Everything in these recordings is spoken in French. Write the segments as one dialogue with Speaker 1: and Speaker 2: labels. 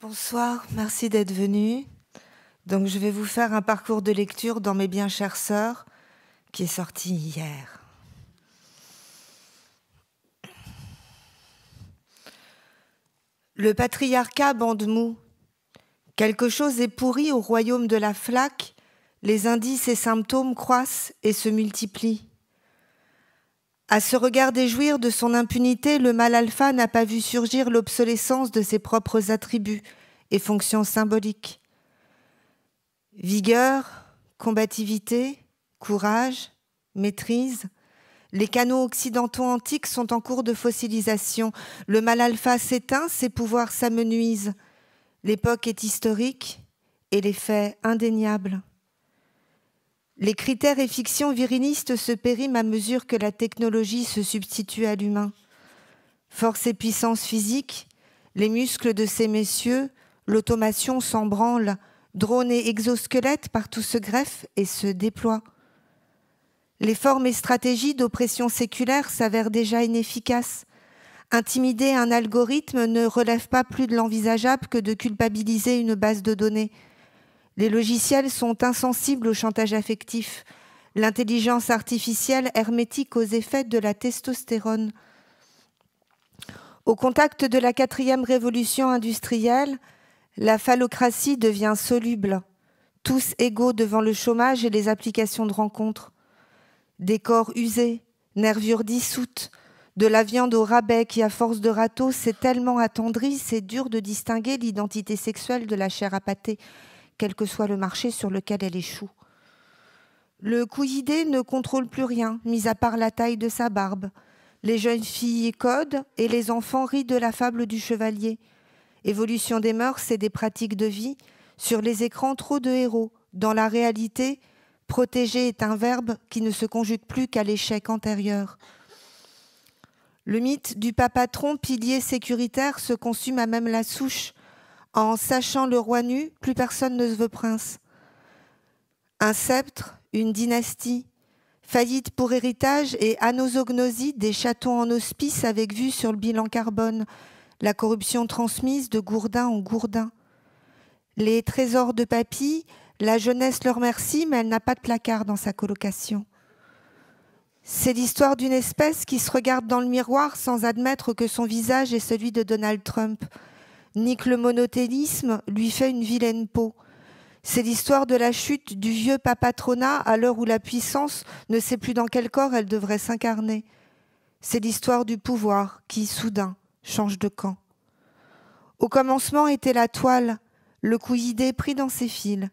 Speaker 1: Bonsoir, merci d'être venu. Donc je vais vous faire un parcours de lecture dans Mes bien chères sœurs qui est sorti hier. Le patriarcat bande mou. Quelque chose est pourri au royaume de la flaque, les indices et symptômes croissent et se multiplient. À se regarder jouir de son impunité, le mal alpha n'a pas vu surgir l'obsolescence de ses propres attributs et fonctions symboliques. Vigueur, combativité, courage, maîtrise, les canaux occidentaux antiques sont en cours de fossilisation. Le mal alpha s'éteint, ses pouvoirs s'amenuisent. L'époque est historique et les faits indéniables. Les critères et fictions virinistes se périment à mesure que la technologie se substitue à l'humain. Force et puissance physique, les muscles de ces messieurs, l'automation s'embranle, drone et exosquelettes partout se greffent et se déploient. Les formes et stratégies d'oppression séculaire s'avèrent déjà inefficaces. Intimider un algorithme ne relève pas plus de l'envisageable que de culpabiliser une base de données. Les logiciels sont insensibles au chantage affectif, l'intelligence artificielle hermétique aux effets de la testostérone. Au contact de la quatrième révolution industrielle, la phallocratie devient soluble, tous égaux devant le chômage et les applications de rencontre. Des corps usés, nervures dissoutes, de la viande au rabais qui, à force de râteau, s'est tellement attendrie, c'est dur de distinguer l'identité sexuelle de la chair à pâté quel que soit le marché sur lequel elle échoue. Le couillidé ne contrôle plus rien, mis à part la taille de sa barbe. Les jeunes filles codent et les enfants rient de la fable du chevalier. Évolution des mœurs et des pratiques de vie, sur les écrans trop de héros. Dans la réalité, protéger est un verbe qui ne se conjugue plus qu'à l'échec antérieur. Le mythe du papatron, pilier sécuritaire, se consume à même la souche. En sachant le roi nu, plus personne ne se veut prince. Un sceptre, une dynastie, faillite pour héritage et anosognosie des chatons en hospice avec vue sur le bilan carbone, la corruption transmise de gourdin en gourdin. Les trésors de papy, la jeunesse leur merci, mais elle n'a pas de placard dans sa colocation. C'est l'histoire d'une espèce qui se regarde dans le miroir sans admettre que son visage est celui de Donald Trump ni que le monothélisme lui fait une vilaine peau. C'est l'histoire de la chute du vieux papatronat à l'heure où la puissance ne sait plus dans quel corps elle devrait s'incarner. C'est l'histoire du pouvoir qui, soudain, change de camp. Au commencement était la toile, le couillidé pris dans ses fils.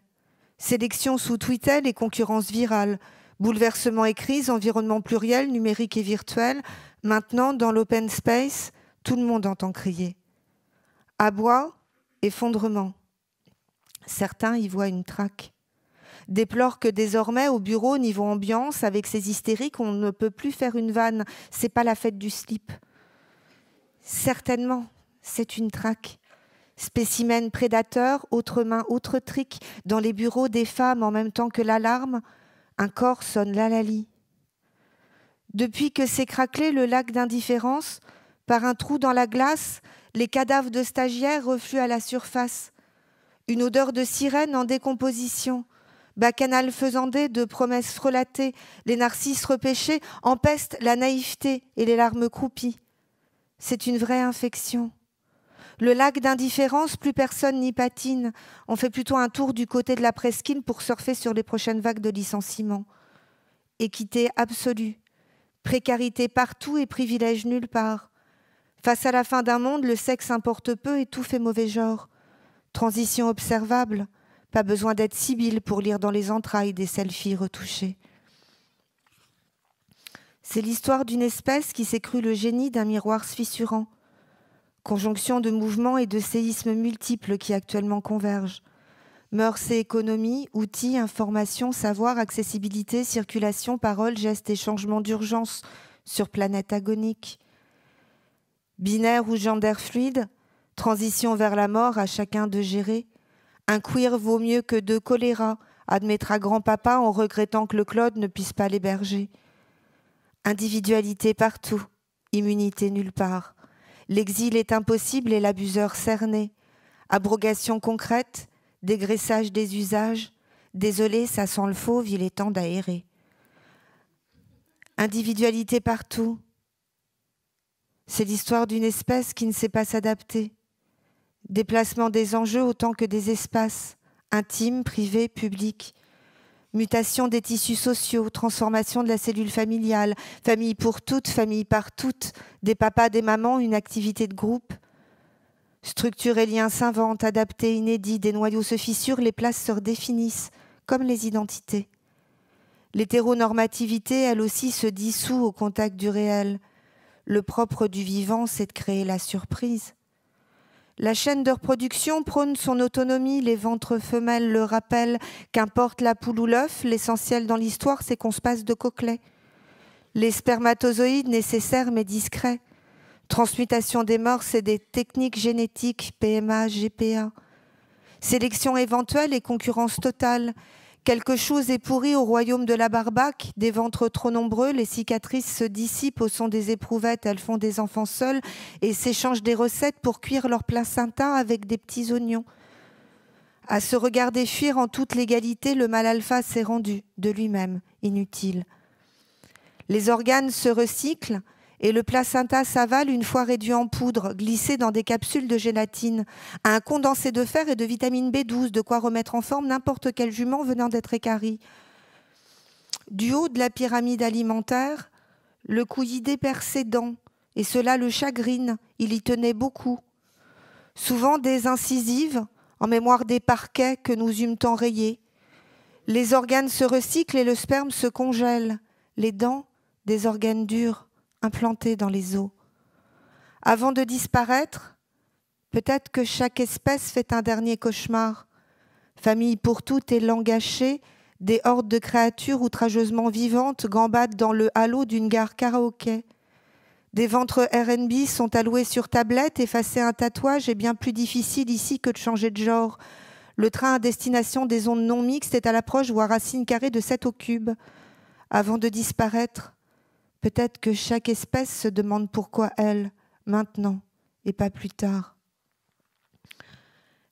Speaker 1: Sélection sous Twitter et concurrence virale, bouleversement et crise, environnement pluriel, numérique et virtuel, maintenant dans l'open space, tout le monde entend crier. Abois, effondrement. Certains y voient une traque. Déplorent que désormais, au bureau, niveau ambiance, avec ces hystériques, on ne peut plus faire une vanne. C'est pas la fête du slip. Certainement, c'est une traque. Spécimen prédateur, autre main, autre trique. dans les bureaux des femmes en même temps que l'alarme, un corps sonne l'alali. Depuis que s'est craquelé le lac d'indifférence, par un trou dans la glace, les cadavres de stagiaires refluent à la surface. Une odeur de sirène en décomposition. Bacchanal faisandé de promesses frelatées, les narcisses repêchés empestent la naïveté et les larmes croupies. C'est une vraie infection. Le lac d'indifférence, plus personne n'y patine. On fait plutôt un tour du côté de la presqu'île pour surfer sur les prochaines vagues de licenciements. Équité absolue, précarité partout et privilège nulle part. Face à la fin d'un monde, le sexe importe peu et tout fait mauvais genre. Transition observable, pas besoin d'être sibylle pour lire dans les entrailles des selfies retouchées. C'est l'histoire d'une espèce qui s'est crue le génie d'un miroir fissurant. Conjonction de mouvements et de séismes multiples qui actuellement convergent. Mœurs et économie, outils, informations, savoir, accessibilité, circulation, paroles, gestes et changements d'urgence sur planète agonique. Binaire ou gender fluide Transition vers la mort à chacun de gérer Un queer vaut mieux que deux choléra. admettra grand-papa en regrettant que le Claude ne puisse pas l'héberger. Individualité partout, immunité nulle part. L'exil est impossible et l'abuseur cerné. Abrogation concrète, dégraissage des usages. Désolé, ça sent le fauve, il est temps d'aérer. Individualité partout, c'est l'histoire d'une espèce qui ne sait pas s'adapter. Déplacement des enjeux autant que des espaces, intimes, privés, publics. Mutation des tissus sociaux, transformation de la cellule familiale, famille pour toutes, famille par toutes, des papas, des mamans, une activité de groupe. Structure et liens s'inventent, adaptés, inédits, des noyaux se fissurent, les places se redéfinissent, comme les identités. L'hétéronormativité, elle aussi, se dissout au contact du réel le propre du vivant, c'est de créer la surprise. La chaîne de reproduction prône son autonomie, les ventres femelles le rappellent, qu'importe la poule ou l'œuf, l'essentiel dans l'histoire, c'est qu'on se passe de coquelets. Les spermatozoïdes nécessaires mais discrets. Transmutation des morts, c'est des techniques génétiques, PMA, GPA. Sélection éventuelle et concurrence totale. Quelque chose est pourri au royaume de la barbaque, des ventres trop nombreux, les cicatrices se dissipent au son des éprouvettes, elles font des enfants seuls et s'échangent des recettes pour cuire leur placenta avec des petits oignons. À se regarder fuir en toute légalité, le mal alpha s'est rendu, de lui-même, inutile. Les organes se recyclent, et le placenta s'avale une fois réduit en poudre, glissé dans des capsules de gélatine, à un condensé de fer et de vitamine B12, de quoi remettre en forme n'importe quel jument venant d'être écarie. Du haut de la pyramide alimentaire, le couillidé perd ses dents, et cela le chagrine, il y tenait beaucoup. Souvent des incisives, en mémoire des parquets que nous eûmes tant Les organes se recyclent et le sperme se congèle, les dents des organes durs implanté dans les eaux. Avant de disparaître, peut-être que chaque espèce fait un dernier cauchemar. Famille pour toutes est langue des hordes de créatures outrageusement vivantes gambadent dans le halo d'une gare karaoké. Des ventres RB sont alloués sur tablette, effacer un tatouage est bien plus difficile ici que de changer de genre. Le train à destination des ondes non mixtes est à l'approche voire racine carrée de 7 au cube. Avant de disparaître, Peut-être que chaque espèce se demande pourquoi elle, maintenant, et pas plus tard.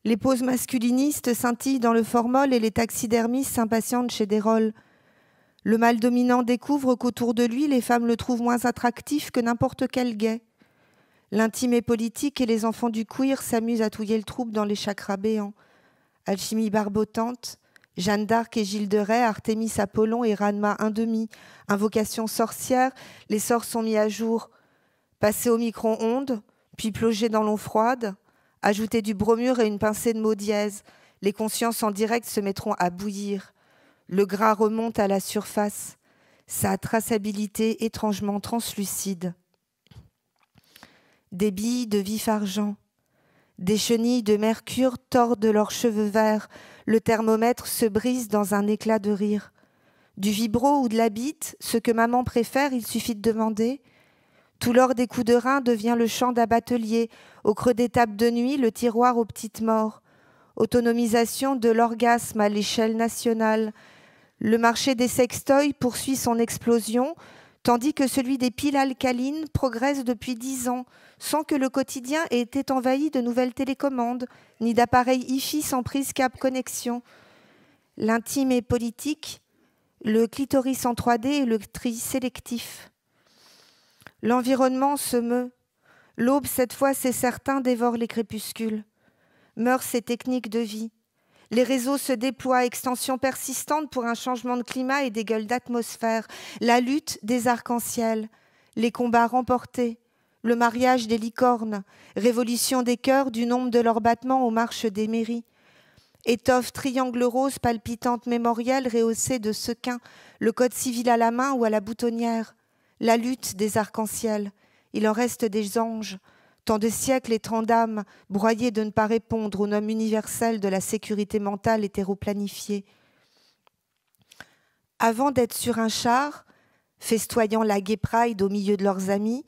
Speaker 1: Les poses masculinistes scintillent dans le formol et les taxidermistes s'impatientent chez des rôles. Le mâle dominant découvre qu'autour de lui, les femmes le trouvent moins attractif que n'importe quel gay. L'intime est politique et les enfants du queer s'amusent à touiller le troupe dans les chakras béants. Alchimie barbotante, Jeanne d'Arc et Gilles de Rais, Artémis, Apollon et Ranma un demi, invocation sorcière, les sorts sont mis à jour, passés au micro-ondes, puis plongés dans l'eau froide, ajouter du bromure et une pincée de maudièse. les consciences en direct se mettront à bouillir, le gras remonte à la surface, sa traçabilité étrangement translucide. Des billes de vif argent, des chenilles de mercure tordent leurs cheveux verts, le thermomètre se brise dans un éclat de rire. Du vibro ou de la bite, ce que maman préfère, il suffit de demander. Tout l'or des coups de rein devient le champ d'abatelier, au creux des tables de nuit, le tiroir aux petites morts. Autonomisation de l'orgasme à l'échelle nationale. Le marché des sextoys poursuit son explosion, tandis que celui des piles alcalines progresse depuis dix ans, sans que le quotidien ait été envahi de nouvelles télécommandes, ni d'appareils IFI sans prise cap connexion. L'intime est politique, le clitoris en 3D et le tri sélectif. L'environnement se meut. L'aube, cette fois, c'est certain, dévore les crépuscules. Meurt ces techniques de vie, les réseaux se déploient, extension persistante pour un changement de climat et des gueules d'atmosphère, la lutte des arcs-en-ciel, les combats remportés, le mariage des licornes, révolution des cœurs du nombre de leurs battements aux marches des mairies. Étoffe triangle rose palpitante mémorielle rehaussée de sequins, le code civil à la main ou à la boutonnière, la lutte des arcs-en-ciel. Il en reste des anges, Tant de siècles et tant d'âmes broyées de ne pas répondre au nom universel de la sécurité mentale hétéroplanifiée. Avant d'être sur un char, festoyant la gay pride au milieu de leurs amis,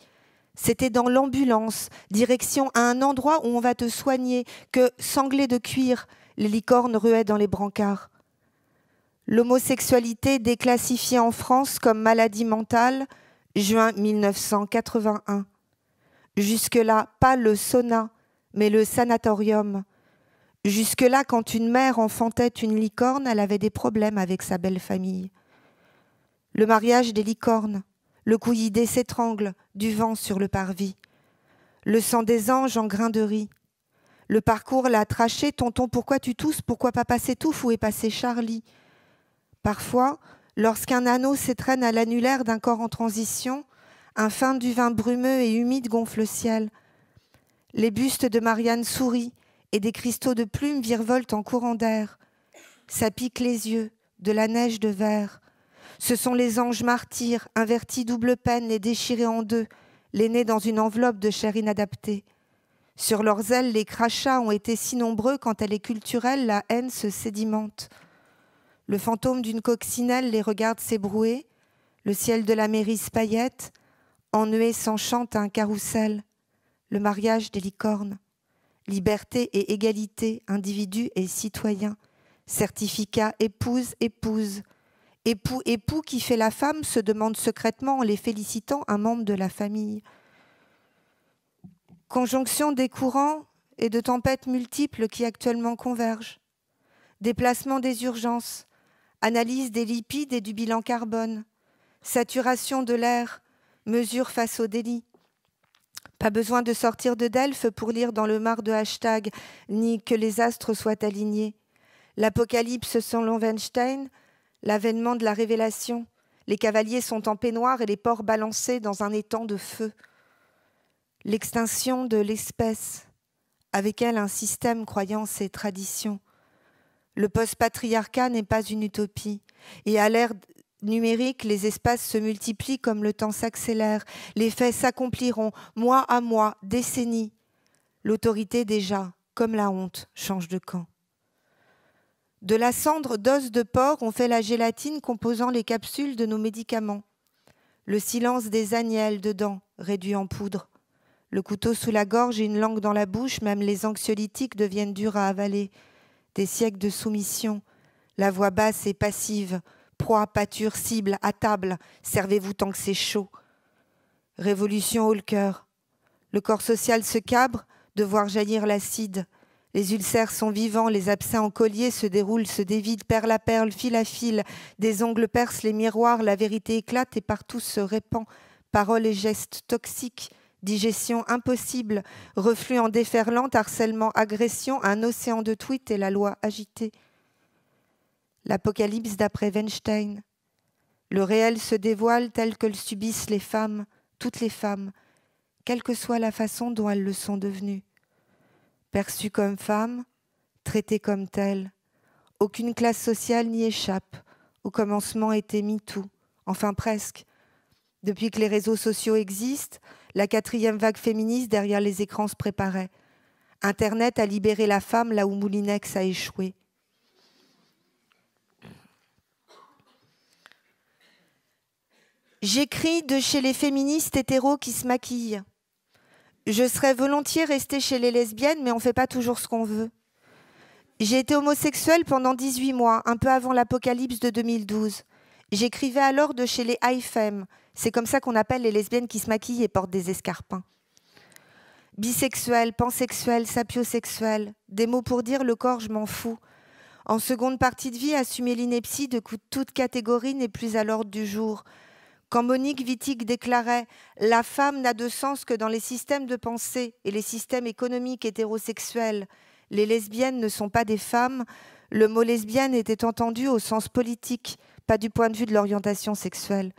Speaker 1: c'était dans l'ambulance, direction à un endroit où on va te soigner, que, sanglés de cuir, les licornes ruaient dans les brancards. L'homosexualité déclassifiée en France comme maladie mentale, juin 1981. Jusque-là, pas le sauna, mais le sanatorium. Jusque-là, quand une mère enfantait une licorne, elle avait des problèmes avec sa belle famille. Le mariage des licornes, le couillidé s'étrangle, du vent sur le parvis. Le sang des anges en grain de riz. Le parcours l'a traché, tonton, pourquoi tu tousses, pourquoi papa s'étouffe, ou est passé Charlie Parfois, lorsqu'un anneau s'étraîne à l'annulaire d'un corps en transition, un fin du vin brumeux et humide gonfle le ciel. Les bustes de Marianne sourient et des cristaux de plumes virevoltent en courant d'air. Ça pique les yeux, de la neige de verre. Ce sont les anges martyrs, invertis double peine, et déchirés en deux, les nés dans une enveloppe de chair inadaptée. Sur leurs ailes, les crachats ont été si nombreux quand elle est culturelle, la haine se sédimente. Le fantôme d'une coccinelle les regarde s'ébrouer, le ciel de la mairie paillette, Ennué s'enchante à un carrousel, le mariage des licornes, liberté et égalité, individu et citoyen, certificat épouse, épouse, époux, époux qui fait la femme se demande secrètement en les félicitant un membre de la famille. Conjonction des courants et de tempêtes multiples qui actuellement convergent. Déplacement des urgences, analyse des lipides et du bilan carbone, saturation de l'air, mesure face au délit. Pas besoin de sortir de Delphes pour lire dans le mar de hashtag, ni que les astres soient alignés. L'Apocalypse selon Weinstein, l'avènement de la révélation. Les cavaliers sont en peignoir et les porcs balancés dans un étang de feu. L'extinction de l'espèce, avec elle un système, croyant et traditions. Le post-patriarcat n'est pas une utopie, et à l'air numérique, les espaces se multiplient comme le temps s'accélère. Les faits s'accompliront mois à mois, décennies. L'autorité déjà, comme la honte, change de camp. De la cendre d'os de porc, on fait la gélatine composant les capsules de nos médicaments. Le silence des agnelles dedans, réduit en poudre. Le couteau sous la gorge et une langue dans la bouche, même les anxiolytiques deviennent durs à avaler. Des siècles de soumission. La voix basse et passive, proie, pâture, cible, à table, servez-vous tant que c'est chaud. Révolution au le cœur. Le corps social se cabre de voir jaillir l'acide. Les ulcères sont vivants, les absents en collier se déroulent, se dévident, perle à perle, fil à fil. Des ongles percent les miroirs, la vérité éclate et partout se répand. Paroles et gestes toxiques, digestion impossible, reflux en déferlante, harcèlement, agression, un océan de tweets et la loi agitée l'apocalypse d'après Weinstein. Le réel se dévoile tel que le subissent les femmes, toutes les femmes, quelle que soit la façon dont elles le sont devenues. Perçues comme femmes, traitées comme telles, aucune classe sociale n'y échappe. Au commencement était tout, enfin presque. Depuis que les réseaux sociaux existent, la quatrième vague féministe derrière les écrans se préparait. Internet a libéré la femme là où Moulinex a échoué. J'écris de chez les féministes hétéros qui se maquillent. Je serais volontiers restée chez les lesbiennes, mais on ne fait pas toujours ce qu'on veut. J'ai été homosexuelle pendant 18 mois, un peu avant l'apocalypse de 2012. J'écrivais alors de chez les high C'est comme ça qu'on appelle les lesbiennes qui se maquillent et portent des escarpins. Bisexuelle, pansexuelle, sapiosexuelle, des mots pour dire le corps, je m'en fous. En seconde partie de vie, assumer l'ineptie de toute catégorie n'est plus à l'ordre du jour. Quand Monique Wittig déclarait La femme n'a de sens que dans les systèmes de pensée et les systèmes économiques hétérosexuels, les lesbiennes ne sont pas des femmes, le mot lesbienne était entendu au sens politique, pas du point de vue de l'orientation sexuelle.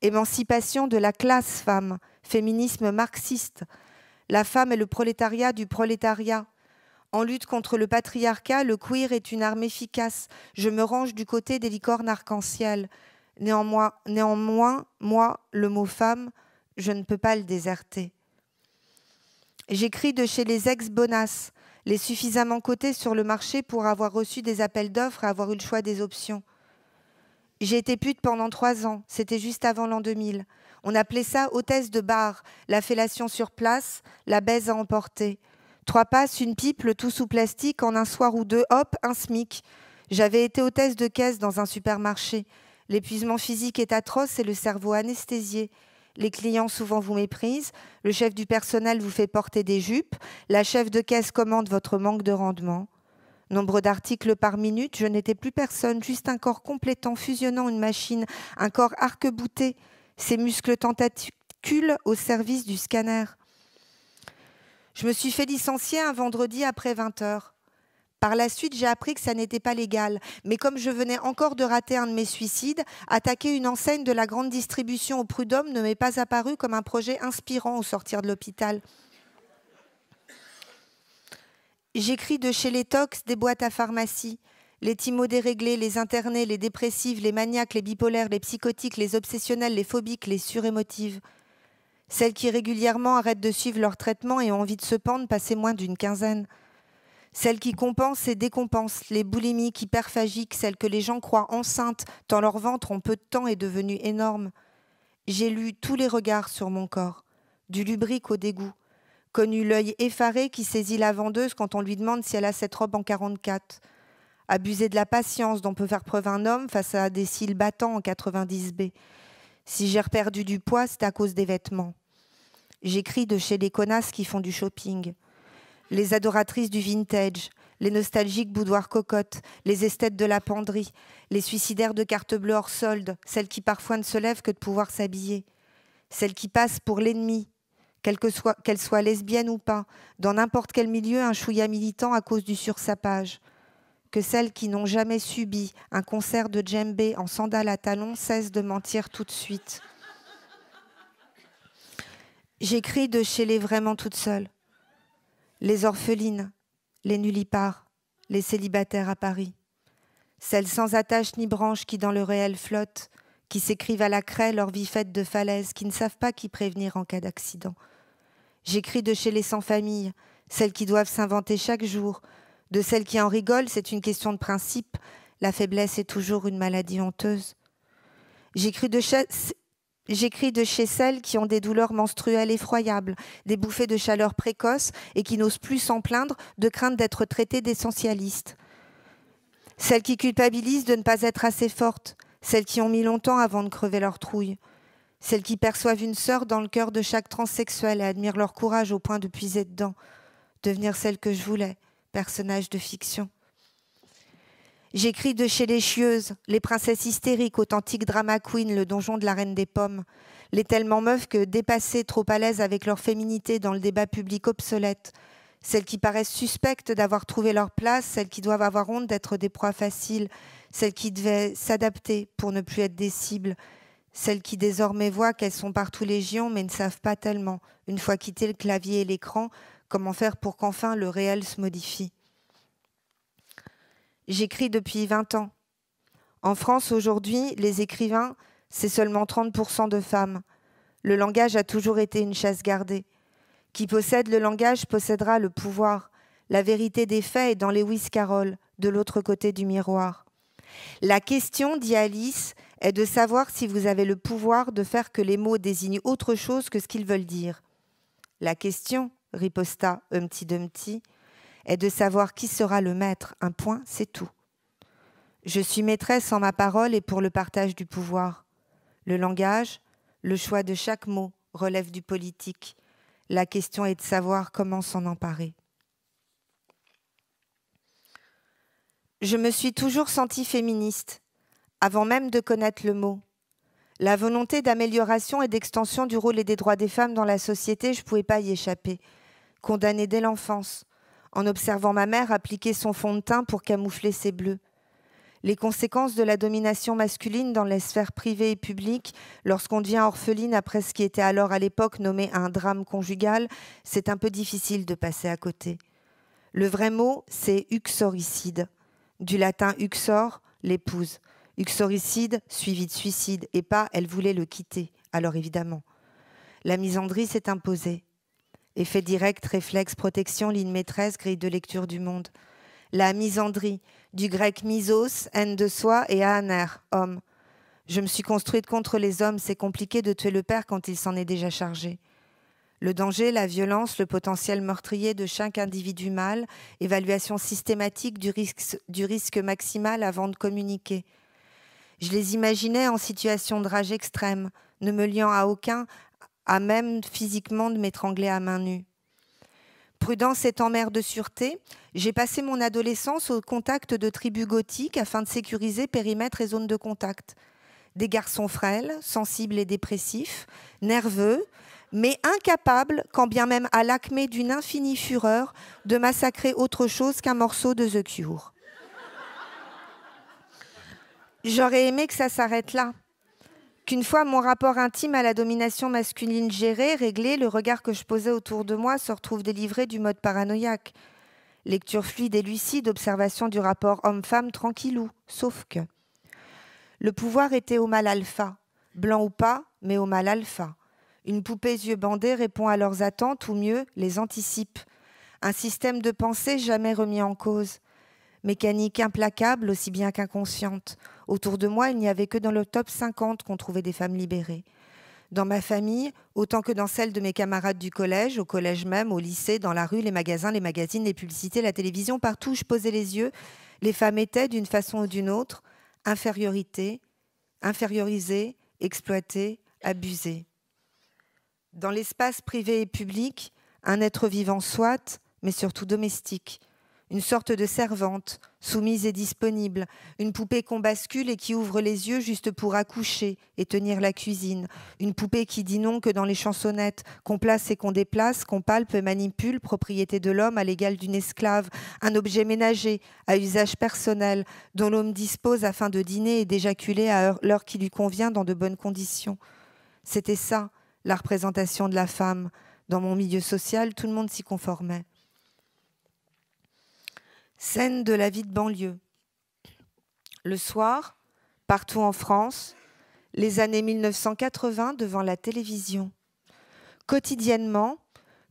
Speaker 1: Émancipation de la classe femme, féminisme marxiste. La femme est le prolétariat du prolétariat. En lutte contre le patriarcat, le queer est une arme efficace. Je me range du côté des licornes arc-en-ciel. Néanmoins, néanmoins, moi, le mot femme, je ne peux pas le déserter. J'écris de chez les ex-bonasses, les suffisamment cotés sur le marché pour avoir reçu des appels d'offres et avoir eu le choix des options. J'ai été pute pendant trois ans, c'était juste avant l'an 2000. On appelait ça hôtesse de bar, la fellation sur place, la baise à emporter. Trois passes, une pipe, le tout sous plastique, en un soir ou deux, hop, un SMIC. J'avais été hôtesse de caisse dans un supermarché. L'épuisement physique est atroce et le cerveau anesthésié. Les clients souvent vous méprisent, le chef du personnel vous fait porter des jupes, la chef de caisse commande votre manque de rendement. Nombre d'articles par minute, je n'étais plus personne, juste un corps complétant, fusionnant une machine, un corps arc-bouté, ses muscles tentacules au service du scanner. Je me suis fait licencier un vendredi après 20 heures. Par la suite, j'ai appris que ça n'était pas légal. Mais comme je venais encore de rater un de mes suicides, attaquer une enseigne de la grande distribution au prud'homme ne m'est pas apparu comme un projet inspirant au sortir de l'hôpital. J'écris de chez les tox des boîtes à pharmacie. Les timos déréglés, les internés, les dépressifs, les maniaques, les bipolaires, les psychotiques, les obsessionnels, les phobiques, les surémotives. Celles qui régulièrement arrêtent de suivre leur traitement et ont envie de se pendre, passer moins d'une quinzaine. Celle qui compense et décompense, les boulimies, hyperphagiques, celles que les gens croient enceintes, tant leur ventre en peu de temps est devenu énorme. J'ai lu tous les regards sur mon corps, du lubrique au dégoût, connu l'œil effaré qui saisit la vendeuse quand on lui demande si elle a cette robe en 44, abusé de la patience dont peut faire preuve un homme face à des cils battants en 90B. Si j'ai reperdu du poids, c'est à cause des vêtements. J'écris de chez les connasses qui font du shopping les adoratrices du vintage, les nostalgiques boudoirs cocottes, les esthètes de la penderie, les suicidaires de carte bleue hors solde, celles qui parfois ne se lèvent que de pouvoir s'habiller, celles qui passent pour l'ennemi, qu'elles soient, lesbiennes ou pas, dans n'importe quel milieu, un chouïa militant à cause du sursapage, que celles qui n'ont jamais subi un concert de djembé en sandales à talons cessent de mentir tout de suite. J'écris de chez les vraiment toute seule les orphelines, les nullipares, les célibataires à Paris, celles sans attache ni branche qui dans le réel flottent, qui s'écrivent à la craie leur vie faite de falaises, qui ne savent pas qui prévenir en cas d'accident. J'écris de chez les sans-familles, celles qui doivent s'inventer chaque jour, de celles qui en rigolent, c'est une question de principe, la faiblesse est toujours une maladie honteuse. J'écris de, chez... J'écris de chez celles qui ont des douleurs menstruelles effroyables, des bouffées de chaleur précoces et qui n'osent plus s'en plaindre de crainte d'être traitées d'essentialistes. Celles qui culpabilisent de ne pas être assez fortes, celles qui ont mis longtemps avant de crever leur trouille, celles qui perçoivent une sœur dans le cœur de chaque transsexuel et admirent leur courage au point de puiser dedans, devenir celle que je voulais, personnage de fiction. J'écris de chez les chieuses, les princesses hystériques, authentiques drama queen, le donjon de la reine des pommes. Les tellement meufs que, dépassées, trop à l'aise avec leur féminité dans le débat public obsolète. Celles qui paraissent suspectes d'avoir trouvé leur place, celles qui doivent avoir honte d'être des proies faciles, celles qui devaient s'adapter pour ne plus être des cibles, celles qui désormais voient qu'elles sont partout légion mais ne savent pas tellement, une fois quitté le clavier et l'écran, comment faire pour qu'enfin le réel se modifie. J'écris depuis 20 ans. En France, aujourd'hui, les écrivains, c'est seulement 30% de femmes. Le langage a toujours été une chasse gardée. Qui possède le langage possédera le pouvoir. La vérité des faits est dans les Carroll, de l'autre côté du miroir. La question, dit Alice, est de savoir si vous avez le pouvoir de faire que les mots désignent autre chose que ce qu'ils veulent dire. La question, riposta Humpty Dumpty, est de savoir qui sera le maître. Un point, c'est tout. Je suis maîtresse en ma parole et pour le partage du pouvoir. Le langage, le choix de chaque mot relève du politique. La question est de savoir comment s'en emparer. Je me suis toujours sentie féministe, avant même de connaître le mot. La volonté d'amélioration et d'extension du rôle et des droits des femmes dans la société, je ne pouvais pas y échapper. Condamnée dès l'enfance, en observant ma mère appliquer son fond de teint pour camoufler ses bleus. Les conséquences de la domination masculine dans les sphères privées et publiques, lorsqu'on devient orpheline après ce qui était alors à l'époque nommé un drame conjugal, c'est un peu difficile de passer à côté. Le vrai mot, c'est uxoricide, du latin uxor, l'épouse. Uxoricide suivi de suicide, et pas elle voulait le quitter, alors évidemment. La misandrie s'est imposée. Effet direct, réflexe, protection, ligne maîtresse, grille de lecture du monde. La misandrie, du grec misos, haine de soi, et aner, homme. Je me suis construite contre les hommes, c'est compliqué de tuer le père quand il s'en est déjà chargé. Le danger, la violence, le potentiel meurtrier de chaque individu mâle, évaluation systématique du risque, du risque maximal avant de communiquer. Je les imaginais en situation de rage extrême, ne me liant à aucun, à même physiquement de m'étrangler à main nue. Prudence étant mère de sûreté, j'ai passé mon adolescence au contact de tribus gothiques afin de sécuriser périmètre et zone de contact. Des garçons frêles, sensibles et dépressifs, nerveux, mais incapables, quand bien même à l'acmé d'une infinie fureur, de massacrer autre chose qu'un morceau de The Cure. J'aurais aimé que ça s'arrête là qu'une fois mon rapport intime à la domination masculine géré, réglé, le regard que je posais autour de moi se retrouve délivré du mode paranoïaque. Lecture fluide et lucide, observation du rapport homme-femme tranquillou, sauf que. Le pouvoir était au mal alpha, blanc ou pas, mais au mal alpha. Une poupée yeux bandés répond à leurs attentes, ou mieux, les anticipe. Un système de pensée jamais remis en cause mécanique implacable aussi bien qu'inconsciente. Autour de moi, il n'y avait que dans le top 50 qu'on trouvait des femmes libérées. Dans ma famille, autant que dans celle de mes camarades du collège, au collège même, au lycée, dans la rue, les magasins, les magazines, les publicités, la télévision, partout où je posais les yeux, les femmes étaient, d'une façon ou d'une autre, infériorité, infériorisées, exploitées, abusées. Dans l'espace privé et public, un être vivant soit, mais surtout domestique, une sorte de servante, soumise et disponible, une poupée qu'on bascule et qui ouvre les yeux juste pour accoucher et tenir la cuisine, une poupée qui dit non que dans les chansonnettes, qu'on place et qu'on déplace, qu'on palpe et manipule, propriété de l'homme à l'égal d'une esclave, un objet ménager à usage personnel, dont l'homme dispose afin de dîner et d'éjaculer à l'heure qui lui convient dans de bonnes conditions. C'était ça, la représentation de la femme. Dans mon milieu social, tout le monde s'y conformait. Scène de la vie de banlieue. Le soir, partout en France, les années 1980 devant la télévision. Quotidiennement,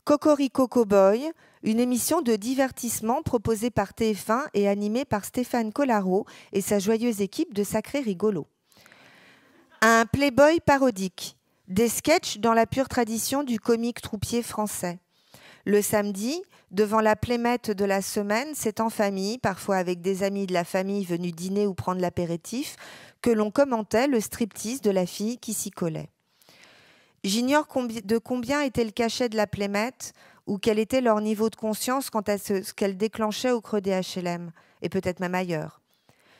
Speaker 1: Cocorico Cowboy, une émission de divertissement proposée par TF1 et animée par Stéphane Collaro et sa joyeuse équipe de sacrés rigolos. Un playboy parodique, des sketchs dans la pure tradition du comique troupier français. Le samedi, devant la plémette de la semaine, c'est en famille, parfois avec des amis de la famille venus dîner ou prendre l'apéritif, que l'on commentait le striptease de la fille qui s'y collait. J'ignore de combien était le cachet de la plémette ou quel était leur niveau de conscience quant à ce, ce qu'elle déclenchait au creux des HLM, et peut-être même ailleurs.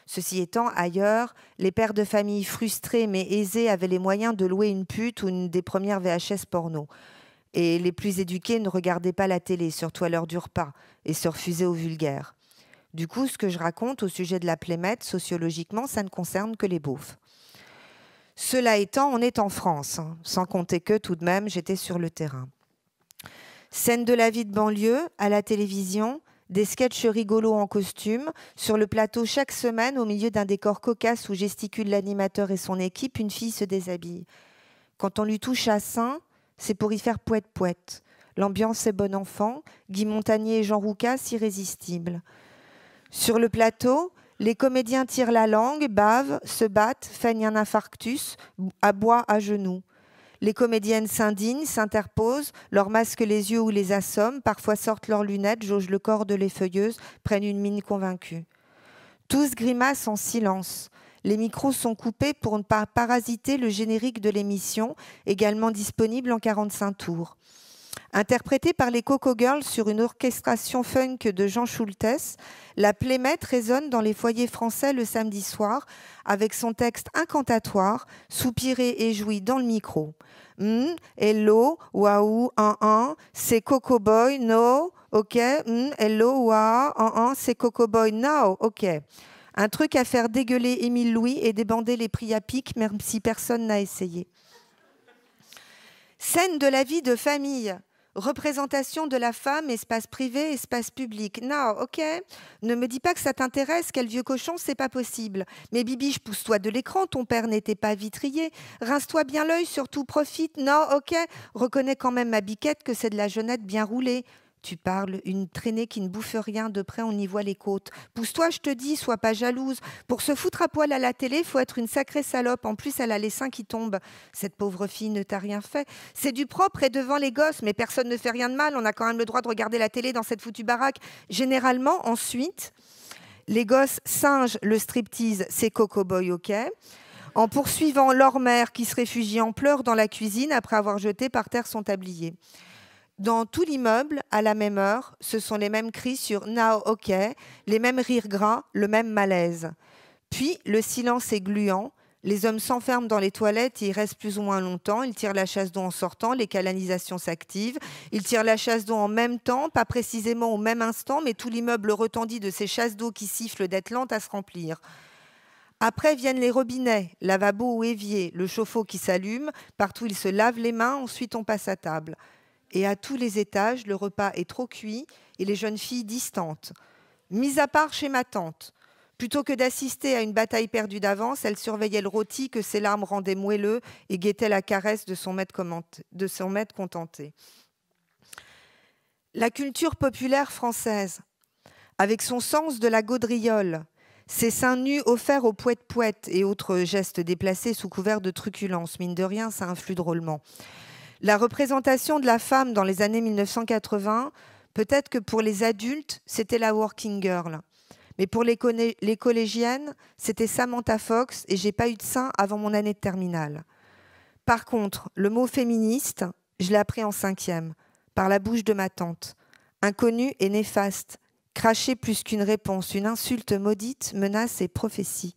Speaker 1: Ceci étant, ailleurs, les pères de famille frustrés mais aisés avaient les moyens de louer une pute ou une des premières VHS porno et les plus éduqués ne regardaient pas la télé, surtout à l'heure du repas, et se refusaient au vulgaire. Du coup, ce que je raconte au sujet de la plémette, sociologiquement, ça ne concerne que les beaufs. Cela étant, on est en France, hein, sans compter que tout de même, j'étais sur le terrain. Scène de la vie de banlieue, à la télévision, des sketchs rigolos en costume, sur le plateau chaque semaine, au milieu d'un décor cocasse où gesticule l'animateur et son équipe, une fille se déshabille. Quand on lui touche à saint... C'est pour y faire poète-poète. L'ambiance est bon enfant, Guy Montagnier et Jean Roucas irrésistibles. Sur le plateau, les comédiens tirent la langue, bavent, se battent, feignent un infarctus, aboient à genoux. Les comédiennes s'indignent, s'interposent, leur masquent les yeux ou les assomment, parfois sortent leurs lunettes, jaugent le corps de l'effeuilleuse, prennent une mine convaincue. Tous grimacent en silence. Les micros sont coupés pour ne pas parasiter le générique de l'émission, également disponible en 45 tours. Interprétée par les Coco Girls sur une orchestration funk de Jean Schultes, la playmate résonne dans les foyers français le samedi soir avec son texte incantatoire, soupiré et joui dans le micro. Hmm, hello, waouh, c'est Coco Boy, no, ok, hmm, hello, waouh, c'est Coco Boy, now, ok. Un truc à faire dégueuler Émile Louis et débander les prix à pic, même si personne n'a essayé. Scène de la vie de famille. Représentation de la femme, espace privé, espace public. Non, ok. Ne me dis pas que ça t'intéresse, quel vieux cochon, c'est pas possible. Mais Bibiche, pousse-toi de l'écran, ton père n'était pas vitrier. Rince-toi bien l'œil, surtout profite. Non, ok. Reconnais quand même ma biquette que c'est de la jeunette bien roulée. Tu parles, une traînée qui ne bouffe rien, de près on y voit les côtes. Pousse-toi, je te dis, sois pas jalouse. Pour se foutre à poil à la télé, faut être une sacrée salope. En plus, elle a les seins qui tombent. Cette pauvre fille ne t'a rien fait. C'est du propre et devant les gosses, mais personne ne fait rien de mal. On a quand même le droit de regarder la télé dans cette foutue baraque. Généralement, ensuite, les gosses singent le striptease, c'est Coco Boy, ok en poursuivant leur mère qui se réfugie en pleurs dans la cuisine après avoir jeté par terre son tablier dans tout l'immeuble, à la même heure, ce sont les mêmes cris sur Now OK, les mêmes rires gras, le même malaise. Puis le silence est gluant, les hommes s'enferment dans les toilettes et y restent plus ou moins longtemps. Ils tirent la chasse d'eau en sortant, les canalisations s'activent. Ils tirent la chasse d'eau en même temps, pas précisément au même instant, mais tout l'immeuble retendit de ces chasses d'eau qui sifflent d'être lentes à se remplir. Après viennent les robinets, lavabo ou évier, le chauffe-eau qui s'allume. Partout, ils se lavent les mains, ensuite on passe à table et à tous les étages, le repas est trop cuit et les jeunes filles distantes. Mis à part chez ma tante, plutôt que d'assister à une bataille perdue d'avance, elle surveillait le rôti que ses larmes rendaient moelleux et guettait la caresse de son maître, contenté. La culture populaire française, avec son sens de la gaudriole, ses seins nus offerts aux poètes-poètes et autres gestes déplacés sous couvert de truculence, mine de rien, ça influe drôlement. La représentation de la femme dans les années 1980, peut-être que pour les adultes, c'était la working girl. Mais pour les, collégiennes, c'était Samantha Fox et j'ai pas eu de sein avant mon année de terminale. Par contre, le mot féministe, je l'ai appris en cinquième, par la bouche de ma tante. Inconnue et néfaste, craché plus qu'une réponse, une insulte maudite, menace et prophétie.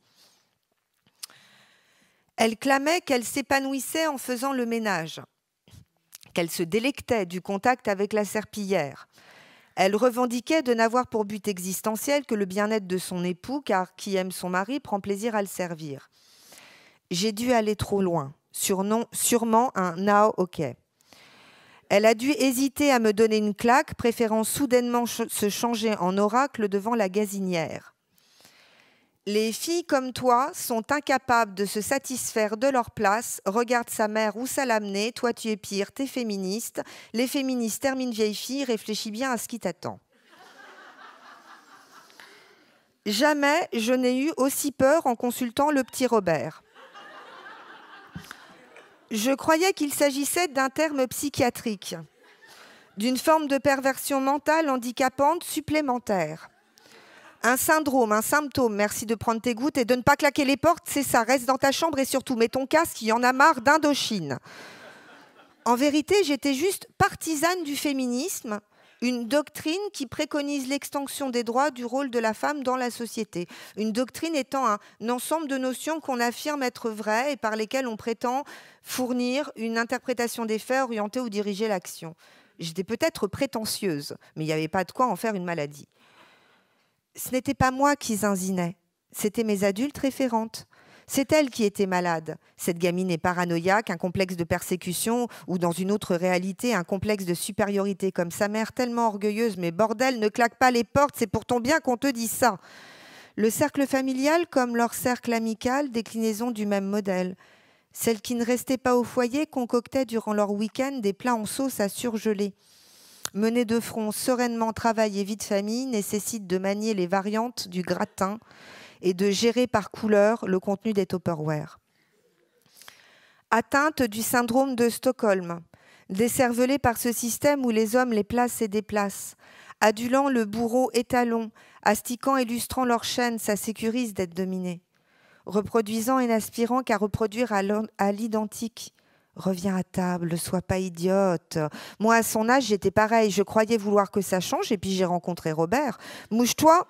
Speaker 1: Elle clamait qu'elle s'épanouissait en faisant le ménage qu'elle se délectait du contact avec la serpillière. Elle revendiquait de n'avoir pour but existentiel que le bien-être de son époux, car qui aime son mari prend plaisir à le servir. J'ai dû aller trop loin, Surnom, sûrement un now ok. Elle a dû hésiter à me donner une claque, préférant soudainement se changer en oracle devant la gazinière. Les filles comme toi sont incapables de se satisfaire de leur place. Regarde sa mère où ça l'amener, Toi, tu es pire, t'es féministe. Les féministes termine vieille fille, réfléchis bien à ce qui t'attend. Jamais je n'ai eu aussi peur en consultant le petit Robert. Je croyais qu'il s'agissait d'un terme psychiatrique, d'une forme de perversion mentale handicapante supplémentaire. Un syndrome, un symptôme, merci de prendre tes gouttes et de ne pas claquer les portes, c'est ça, reste dans ta chambre et surtout mets ton casque, il y en a marre d'Indochine. En vérité, j'étais juste partisane du féminisme, une doctrine qui préconise l'extension des droits du rôle de la femme dans la société. Une doctrine étant un ensemble de notions qu'on affirme être vraies et par lesquelles on prétend fournir une interprétation des faits orientée ou diriger l'action. J'étais peut-être prétentieuse, mais il n'y avait pas de quoi en faire une maladie ce n'était pas moi qui zinzinais, c'était mes adultes référentes. C'est elle qui était malade. Cette gamine est paranoïaque, un complexe de persécution ou dans une autre réalité, un complexe de supériorité comme sa mère tellement orgueilleuse. Mais bordel, ne claque pas les portes, c'est pour ton bien qu'on te dit ça. Le cercle familial comme leur cercle amical, déclinaison du même modèle. Celles qui ne restaient pas au foyer concoctaient durant leur week-end des plats en sauce à surgeler. Mener de front sereinement travail et vie de famille nécessite de manier les variantes du gratin et de gérer par couleur le contenu des Tupperware. Atteinte du syndrome de Stockholm, décervelée par ce système où les hommes les placent et déplacent, adulant le bourreau étalon, astiquant et lustrant leur chaîne, ça sécurise d'être dominé, reproduisant et n'aspirant qu'à reproduire à l'identique, reviens à table, sois pas idiote. Moi, à son âge, j'étais pareil. Je croyais vouloir que ça change, et puis j'ai rencontré Robert. Mouche-toi,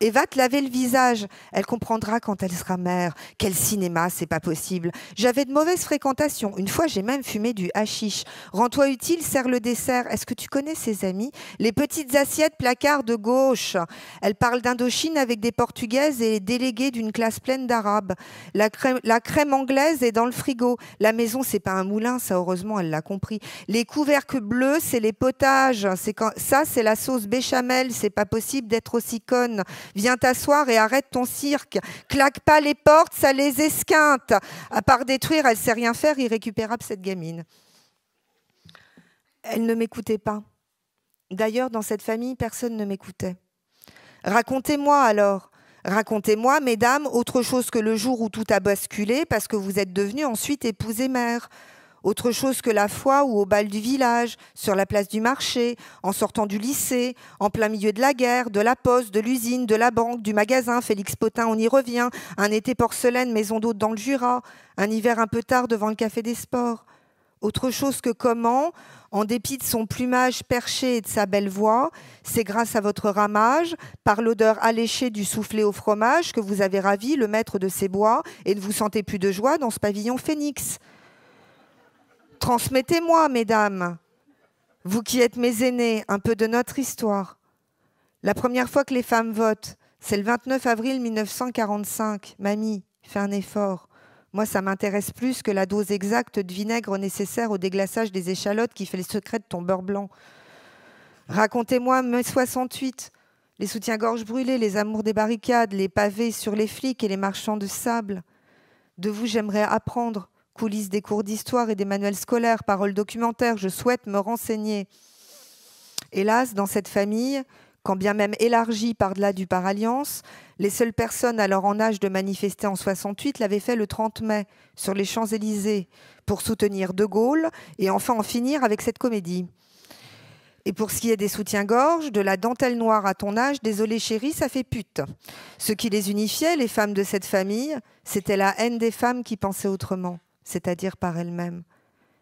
Speaker 1: et va te laver le visage. Elle comprendra quand elle sera mère. Quel cinéma, c'est pas possible. J'avais de mauvaises fréquentations. Une fois, j'ai même fumé du hashish. Rends-toi utile, sers le dessert. Est-ce que tu connais ses amis Les petites assiettes placard de gauche. Elle parle d'Indochine avec des Portugaises et est déléguée d'une classe pleine d'Arabes. La crème, anglaise est dans le frigo. La maison, c'est pas un moulin, ça heureusement, elle l'a compris. Les couvercles bleus, c'est les potages. C'est Ça, c'est la sauce béchamel. C'est pas possible d'être aussi conne. Viens t'asseoir et arrête ton cirque. Claque pas les portes, ça les esquinte. À part détruire, elle sait rien faire, irrécupérable cette gamine. Elle ne m'écoutait pas. D'ailleurs, dans cette famille, personne ne m'écoutait. Racontez-moi alors, Racontez-moi, mesdames, autre chose que le jour où tout a basculé parce que vous êtes devenues ensuite et mère autre chose que la foi ou au bal du village, sur la place du marché, en sortant du lycée, en plein milieu de la guerre, de la poste, de l'usine, de la banque, du magasin, Félix Potin, on y revient, un été porcelaine, maison d'hôte dans le Jura, un hiver un peu tard devant le café des sports. Autre chose que comment, en dépit de son plumage perché et de sa belle voix, c'est grâce à votre ramage, par l'odeur alléchée du soufflé au fromage que vous avez ravi le maître de ces bois et ne vous sentez plus de joie dans ce pavillon phénix. Transmettez-moi, mesdames, vous qui êtes mes aînés, un peu de notre histoire. La première fois que les femmes votent, c'est le 29 avril 1945. Mamie, fais un effort. Moi, ça m'intéresse plus que la dose exacte de vinaigre nécessaire au déglaçage des échalotes qui fait le secret de ton beurre blanc. Racontez-moi mai 68, les soutiens gorges brûlés, les amours des barricades, les pavés sur les flics et les marchands de sable. De vous, j'aimerais apprendre coulisses des cours d'histoire et des manuels scolaires, paroles documentaires, je souhaite me renseigner. Hélas, dans cette famille, quand bien même élargie par-delà du par alliance, les seules personnes alors en âge de manifester en 68 l'avaient fait le 30 mai sur les Champs-Élysées pour soutenir De Gaulle et enfin en finir avec cette comédie. Et pour ce qui est des soutiens-gorge, de la dentelle noire à ton âge, désolé chérie, ça fait pute. Ce qui les unifiait, les femmes de cette famille, c'était la haine des femmes qui pensaient autrement c'est-à-dire par elle-même.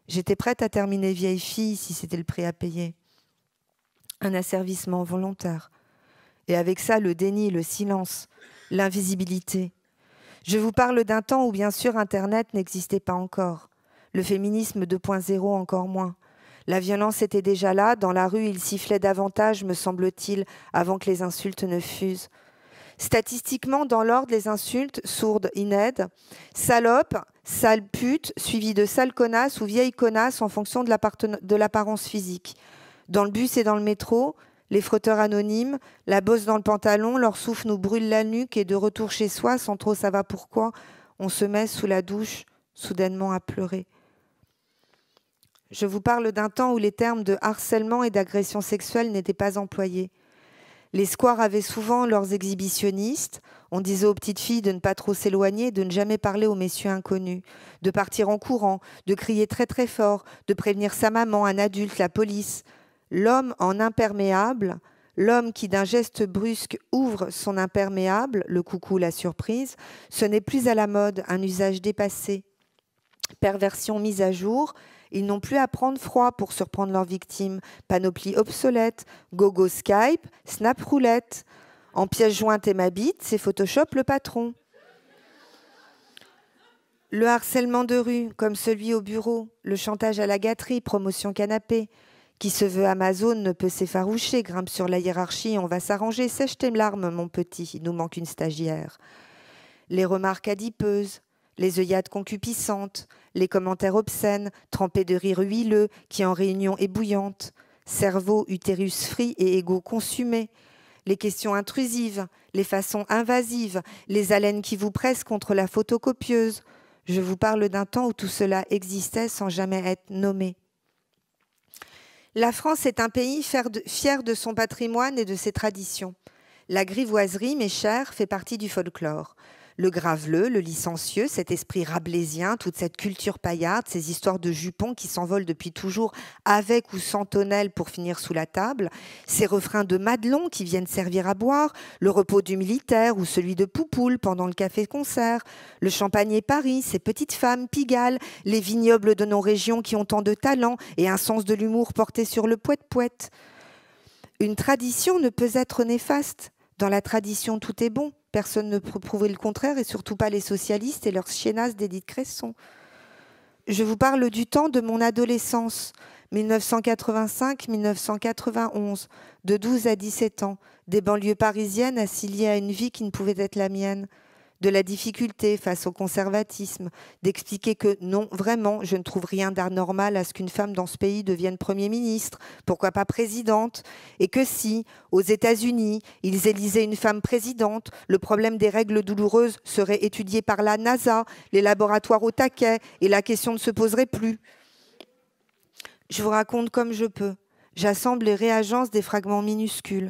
Speaker 1: J'étais prête à terminer vieille fille si c'était le prix à payer. Un asservissement volontaire. Et avec ça, le déni, le silence, l'invisibilité. Je vous parle d'un temps où, bien sûr, Internet n'existait pas encore. Le féminisme 2.0 encore moins. La violence était déjà là, dans la rue il sifflait davantage, me semble-t-il, avant que les insultes ne fusent. Statistiquement, dans l'ordre, les insultes, sourdes, inaides, salope, sale pute, suivi de sale connasse ou vieille connasse en fonction de l'apparence physique. Dans le bus et dans le métro, les frotteurs anonymes, la bosse dans le pantalon, leur souffle nous brûle la nuque et de retour chez soi, sans trop savoir pourquoi, on se met sous la douche, soudainement à pleurer. Je vous parle d'un temps où les termes de harcèlement et d'agression sexuelle n'étaient pas employés. Les squares avaient souvent leurs exhibitionnistes. On disait aux petites filles de ne pas trop s'éloigner, de ne jamais parler aux messieurs inconnus, de partir en courant, de crier très très fort, de prévenir sa maman, un adulte, la police. L'homme en imperméable, l'homme qui d'un geste brusque ouvre son imperméable, le coucou, la surprise, ce n'est plus à la mode, un usage dépassé. Perversion mise à jour, ils n'ont plus à prendre froid pour surprendre leurs victimes. Panoplie obsolète, gogo Skype, snap roulette. En pièce jointe et ma bite, c'est Photoshop le patron. Le harcèlement de rue, comme celui au bureau, le chantage à la gâterie, promotion canapé. Qui se veut Amazon ne peut s'effaroucher, grimpe sur la hiérarchie, on va s'arranger, sèche tes larmes, mon petit, il nous manque une stagiaire. Les remarques adipeuses, les œillades concupiscentes, les commentaires obscènes, trempés de rires huileux, qui en réunion bouillante cerveau, utérus frit et égo consumé, les questions intrusives, les façons invasives, les haleines qui vous pressent contre la photocopieuse. Je vous parle d'un temps où tout cela existait sans jamais être nommé. La France est un pays fier de son patrimoine et de ses traditions. La grivoiserie, mes chers, fait partie du folklore le graveleux, le licencieux, cet esprit rablaisien, toute cette culture paillarde, ces histoires de jupons qui s'envolent depuis toujours avec ou sans tonnelle pour finir sous la table, ces refrains de Madelon qui viennent servir à boire, le repos du militaire ou celui de Poupoule pendant le café-concert, le champagne Paris, ces petites femmes, Pigalle, les vignobles de nos régions qui ont tant de talent et un sens de l'humour porté sur le poète-poète. Une tradition ne peut être néfaste dans la tradition, tout est bon. Personne ne peut prouver le contraire, et surtout pas les socialistes et leurs chienasses d'Édith Cresson. Je vous parle du temps de mon adolescence, 1985-1991, de 12 à 17 ans, des banlieues parisiennes liées à une vie qui ne pouvait être la mienne de la difficulté face au conservatisme, d'expliquer que non, vraiment, je ne trouve rien d'anormal à ce qu'une femme dans ce pays devienne Premier ministre, pourquoi pas présidente, et que si, aux États-Unis, ils élisaient une femme présidente, le problème des règles douloureuses serait étudié par la NASA, les laboratoires au taquet, et la question ne se poserait plus. Je vous raconte comme je peux. J'assemble les réagences des fragments minuscules.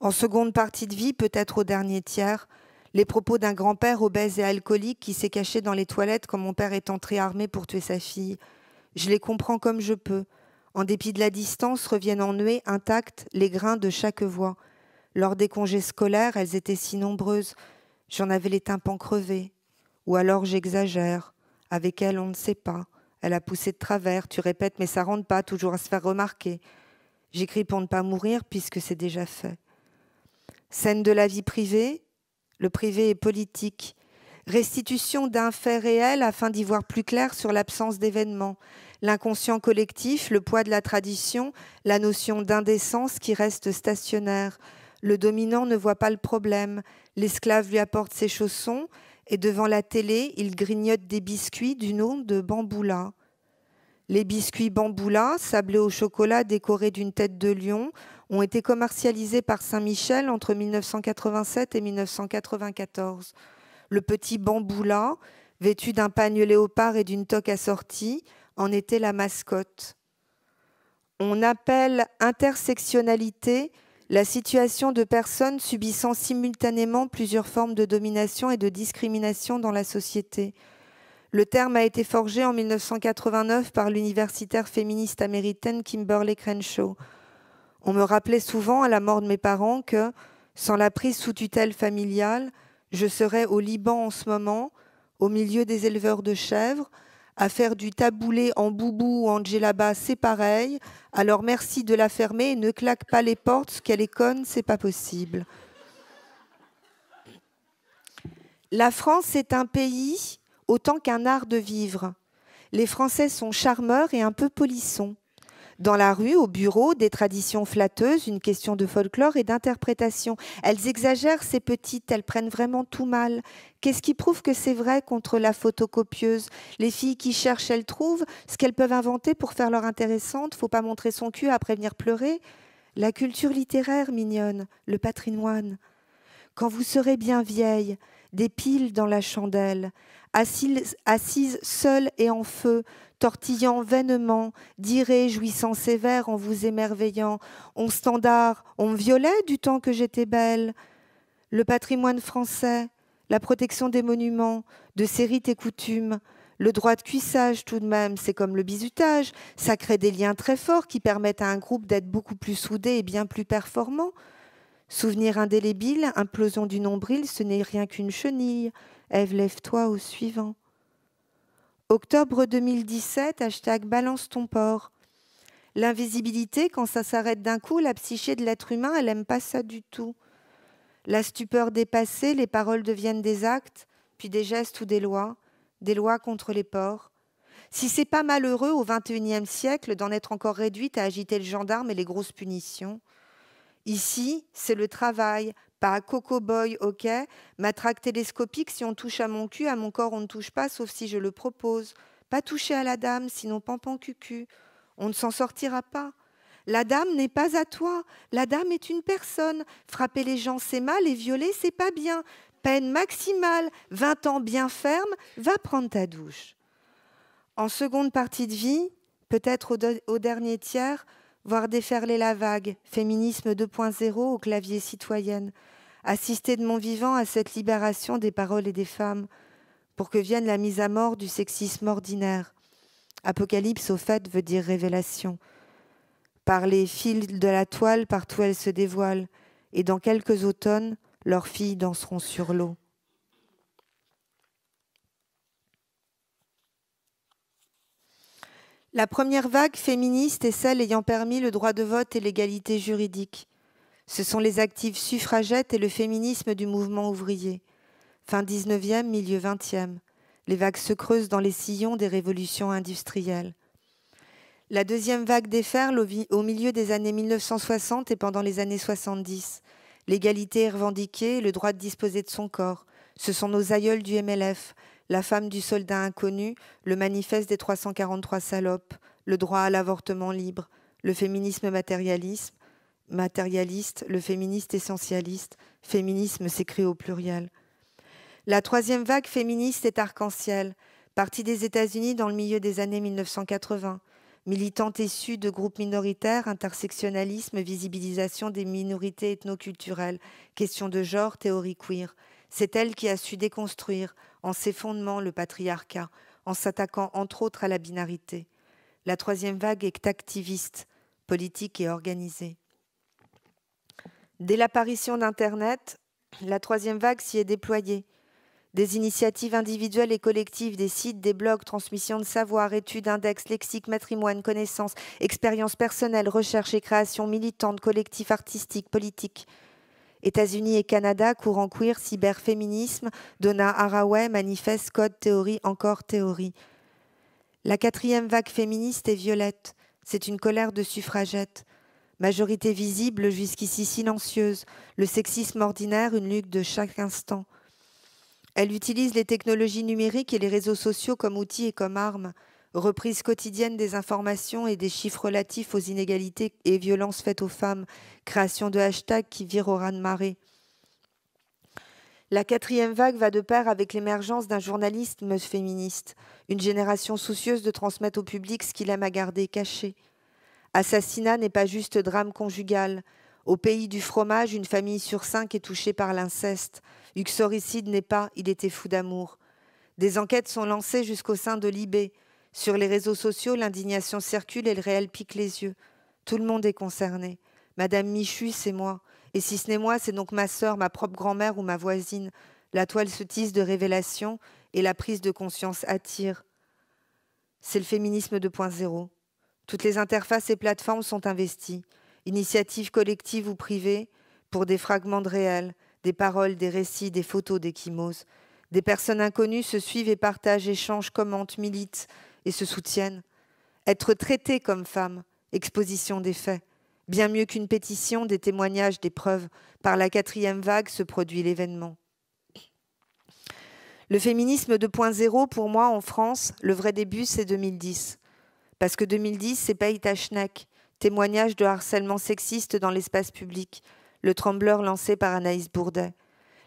Speaker 1: En seconde partie de vie, peut-être au dernier tiers, les propos d'un grand-père obèse et alcoolique qui s'est caché dans les toilettes quand mon père est entré armé pour tuer sa fille. Je les comprends comme je peux. En dépit de la distance, reviennent ennuées, intactes, les grains de chaque voix. Lors des congés scolaires, elles étaient si nombreuses. J'en avais les tympans crevés. Ou alors j'exagère. Avec elle, on ne sait pas. Elle a poussé de travers, tu répètes, mais ça rentre pas, toujours à se faire remarquer. J'écris pour ne pas mourir, puisque c'est déjà fait. Scène de la vie privée, le privé et politique, restitution d'un fait réel afin d'y voir plus clair sur l'absence d'événements, l'inconscient collectif, le poids de la tradition, la notion d'indécence qui reste stationnaire. Le dominant ne voit pas le problème, l'esclave lui apporte ses chaussons, et devant la télé, il grignote des biscuits du nom de bamboula. Les biscuits bamboula, sablés au chocolat décorés d'une tête de lion, ont été commercialisés par Saint-Michel entre 1987 et 1994. Le petit bamboula, vêtu d'un pagne léopard et d'une toque assortie, en était la mascotte. On appelle intersectionnalité la situation de personnes subissant simultanément plusieurs formes de domination et de discrimination dans la société. Le terme a été forgé en 1989 par l'universitaire féministe américaine Kimberly Crenshaw. On me rappelait souvent à la mort de mes parents que, sans la prise sous tutelle familiale, je serais au Liban en ce moment, au milieu des éleveurs de chèvres, à faire du taboulé en boubou ou en djellaba, c'est pareil. Alors merci de la fermer et ne claque pas les portes, qu'elle est conne, c'est pas possible. La France est un pays autant qu'un art de vivre. Les Français sont charmeurs et un peu polissons. Dans la rue, au bureau, des traditions flatteuses, une question de folklore et d'interprétation. Elles exagèrent, ces petites, elles prennent vraiment tout mal. Qu'est-ce qui prouve que c'est vrai contre la photocopieuse Les filles qui cherchent, elles trouvent. Ce qu'elles peuvent inventer pour faire leur intéressante, faut pas montrer son cul après venir pleurer. La culture littéraire, mignonne, le patrimoine. Quand vous serez bien vieille, des piles dans la chandelle, assise, seule et en feu, tortillant vainement, diré, jouissant sévère en vous émerveillant, on standard, on violait du temps que j'étais belle. Le patrimoine français, la protection des monuments, de ses rites et coutumes, le droit de cuissage, tout de même, c'est comme le bizutage. Ça crée des liens très forts qui permettent à un groupe d'être beaucoup plus soudé et bien plus performant. Souvenir indélébile, implosion du nombril, ce n'est rien qu'une chenille. Ève, lève-toi au suivant. Octobre 2017, hashtag balance ton porc. L'invisibilité, quand ça s'arrête d'un coup, la psyché de l'être humain, elle n'aime pas ça du tout. La stupeur dépassée, les paroles deviennent des actes, puis des gestes ou des lois, des lois contre les porcs. Si c'est pas malheureux au XXIe siècle d'en être encore réduite à agiter le gendarme et les grosses punitions, ici, c'est le travail, pas Coco Boy, ok. Matraque télescopique, si on touche à mon cul, à mon corps on ne touche pas, sauf si je le propose. Pas toucher à la dame, sinon pampan cucu. On ne s'en sortira pas. La dame n'est pas à toi. La dame est une personne. Frapper les gens, c'est mal et violer, c'est pas bien. Peine maximale, 20 ans bien ferme, va prendre ta douche. En seconde partie de vie, peut-être au dernier tiers, voir déferler la vague, féminisme 2.0 au clavier citoyenne, assister de mon vivant à cette libération des paroles et des femmes, pour que vienne la mise à mort du sexisme ordinaire. Apocalypse, au fait, veut dire révélation. Par les fils de la toile, partout elles se dévoilent, et dans quelques automnes, leurs filles danseront sur l'eau. La première vague féministe est celle ayant permis le droit de vote et l'égalité juridique. Ce sont les actives suffragettes et le féminisme du mouvement ouvrier. Fin 19e, milieu 20e. Les vagues se creusent dans les sillons des révolutions industrielles. La deuxième vague déferle au, milieu des années 1960 et pendant les années 70. L'égalité est revendiquée et le droit de disposer de son corps. Ce sont nos aïeuls du MLF, la femme du soldat inconnu, le manifeste des 343 salopes, le droit à l'avortement libre, le féminisme matérialisme, matérialiste, le féministe essentialiste, féminisme s'écrit au pluriel. La troisième vague féministe est arc-en-ciel, partie des États-Unis dans le milieu des années 1980, militante issue de groupes minoritaires, intersectionnalisme, visibilisation des minorités ethnoculturelles, question de genre, théorie queer. C'est elle qui a su déconstruire, en s'effondrant le patriarcat, en s'attaquant entre autres à la binarité. La troisième vague est activiste, politique et organisée. Dès l'apparition d'Internet, la troisième vague s'y est déployée. Des initiatives individuelles et collectives, des sites, des blogs, transmission de savoir, études, index, lexique, matrimoine, connaissances, expériences personnelles, recherche et création militantes, collectifs artistiques, politiques. États-Unis et Canada, courant queer, cyberféminisme, Donna Haraway, manifeste, code, théorie, encore théorie. La quatrième vague féministe est violette. C'est une colère de suffragettes. Majorité visible, jusqu'ici silencieuse, le sexisme ordinaire, une lutte de chaque instant. Elle utilise les technologies numériques et les réseaux sociaux comme outils et comme armes reprise quotidienne des informations et des chiffres relatifs aux inégalités et violences faites aux femmes, création de hashtags qui virent au raz-de-marée. La quatrième vague va de pair avec l'émergence d'un journalisme féministe, une génération soucieuse de transmettre au public ce qu'il aime à garder caché. Assassinat n'est pas juste drame conjugal. Au pays du fromage, une famille sur cinq est touchée par l'inceste. Uxoricide n'est pas, il était fou d'amour. Des enquêtes sont lancées jusqu'au sein de l'IB, sur les réseaux sociaux, l'indignation circule et le réel pique les yeux. Tout le monde est concerné. Madame Michu, c'est moi. Et si ce n'est moi, c'est donc ma sœur, ma propre grand-mère ou ma voisine. La toile se tisse de révélations et la prise de conscience attire. C'est le féminisme 2.0. Toutes les interfaces et plateformes sont investies, initiatives collectives ou privées, pour des fragments de réel, des paroles, des récits, des photos, des Des personnes inconnues se suivent et partagent, échangent, commentent, militent et se soutiennent. Être traité comme femme, exposition des faits. Bien mieux qu'une pétition, des témoignages, des preuves. Par la quatrième vague se produit l'événement. Le féminisme 2.0, pour moi, en France, le vrai début, c'est 2010. Parce que 2010, c'est Païta Schneck, témoignage de harcèlement sexiste dans l'espace public, le trembleur lancé par Anaïs Bourdet.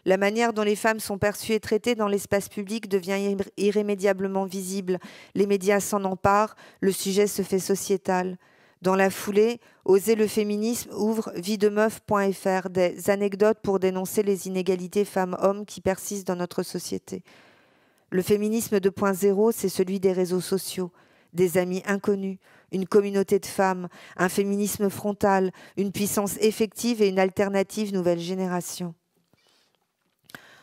Speaker 1: La manière dont les femmes sont perçues et traitées dans l'espace public devient irrémédiablement visible. Les médias s'en emparent, le sujet se fait sociétal. Dans la foulée, Oser le féminisme ouvre videmeuf.fr des anecdotes pour dénoncer les inégalités femmes-hommes qui persistent dans notre société. Le féminisme 2.0, c'est celui des réseaux sociaux, des amis inconnus, une communauté de femmes, un féminisme frontal, une puissance effective et une alternative nouvelle génération.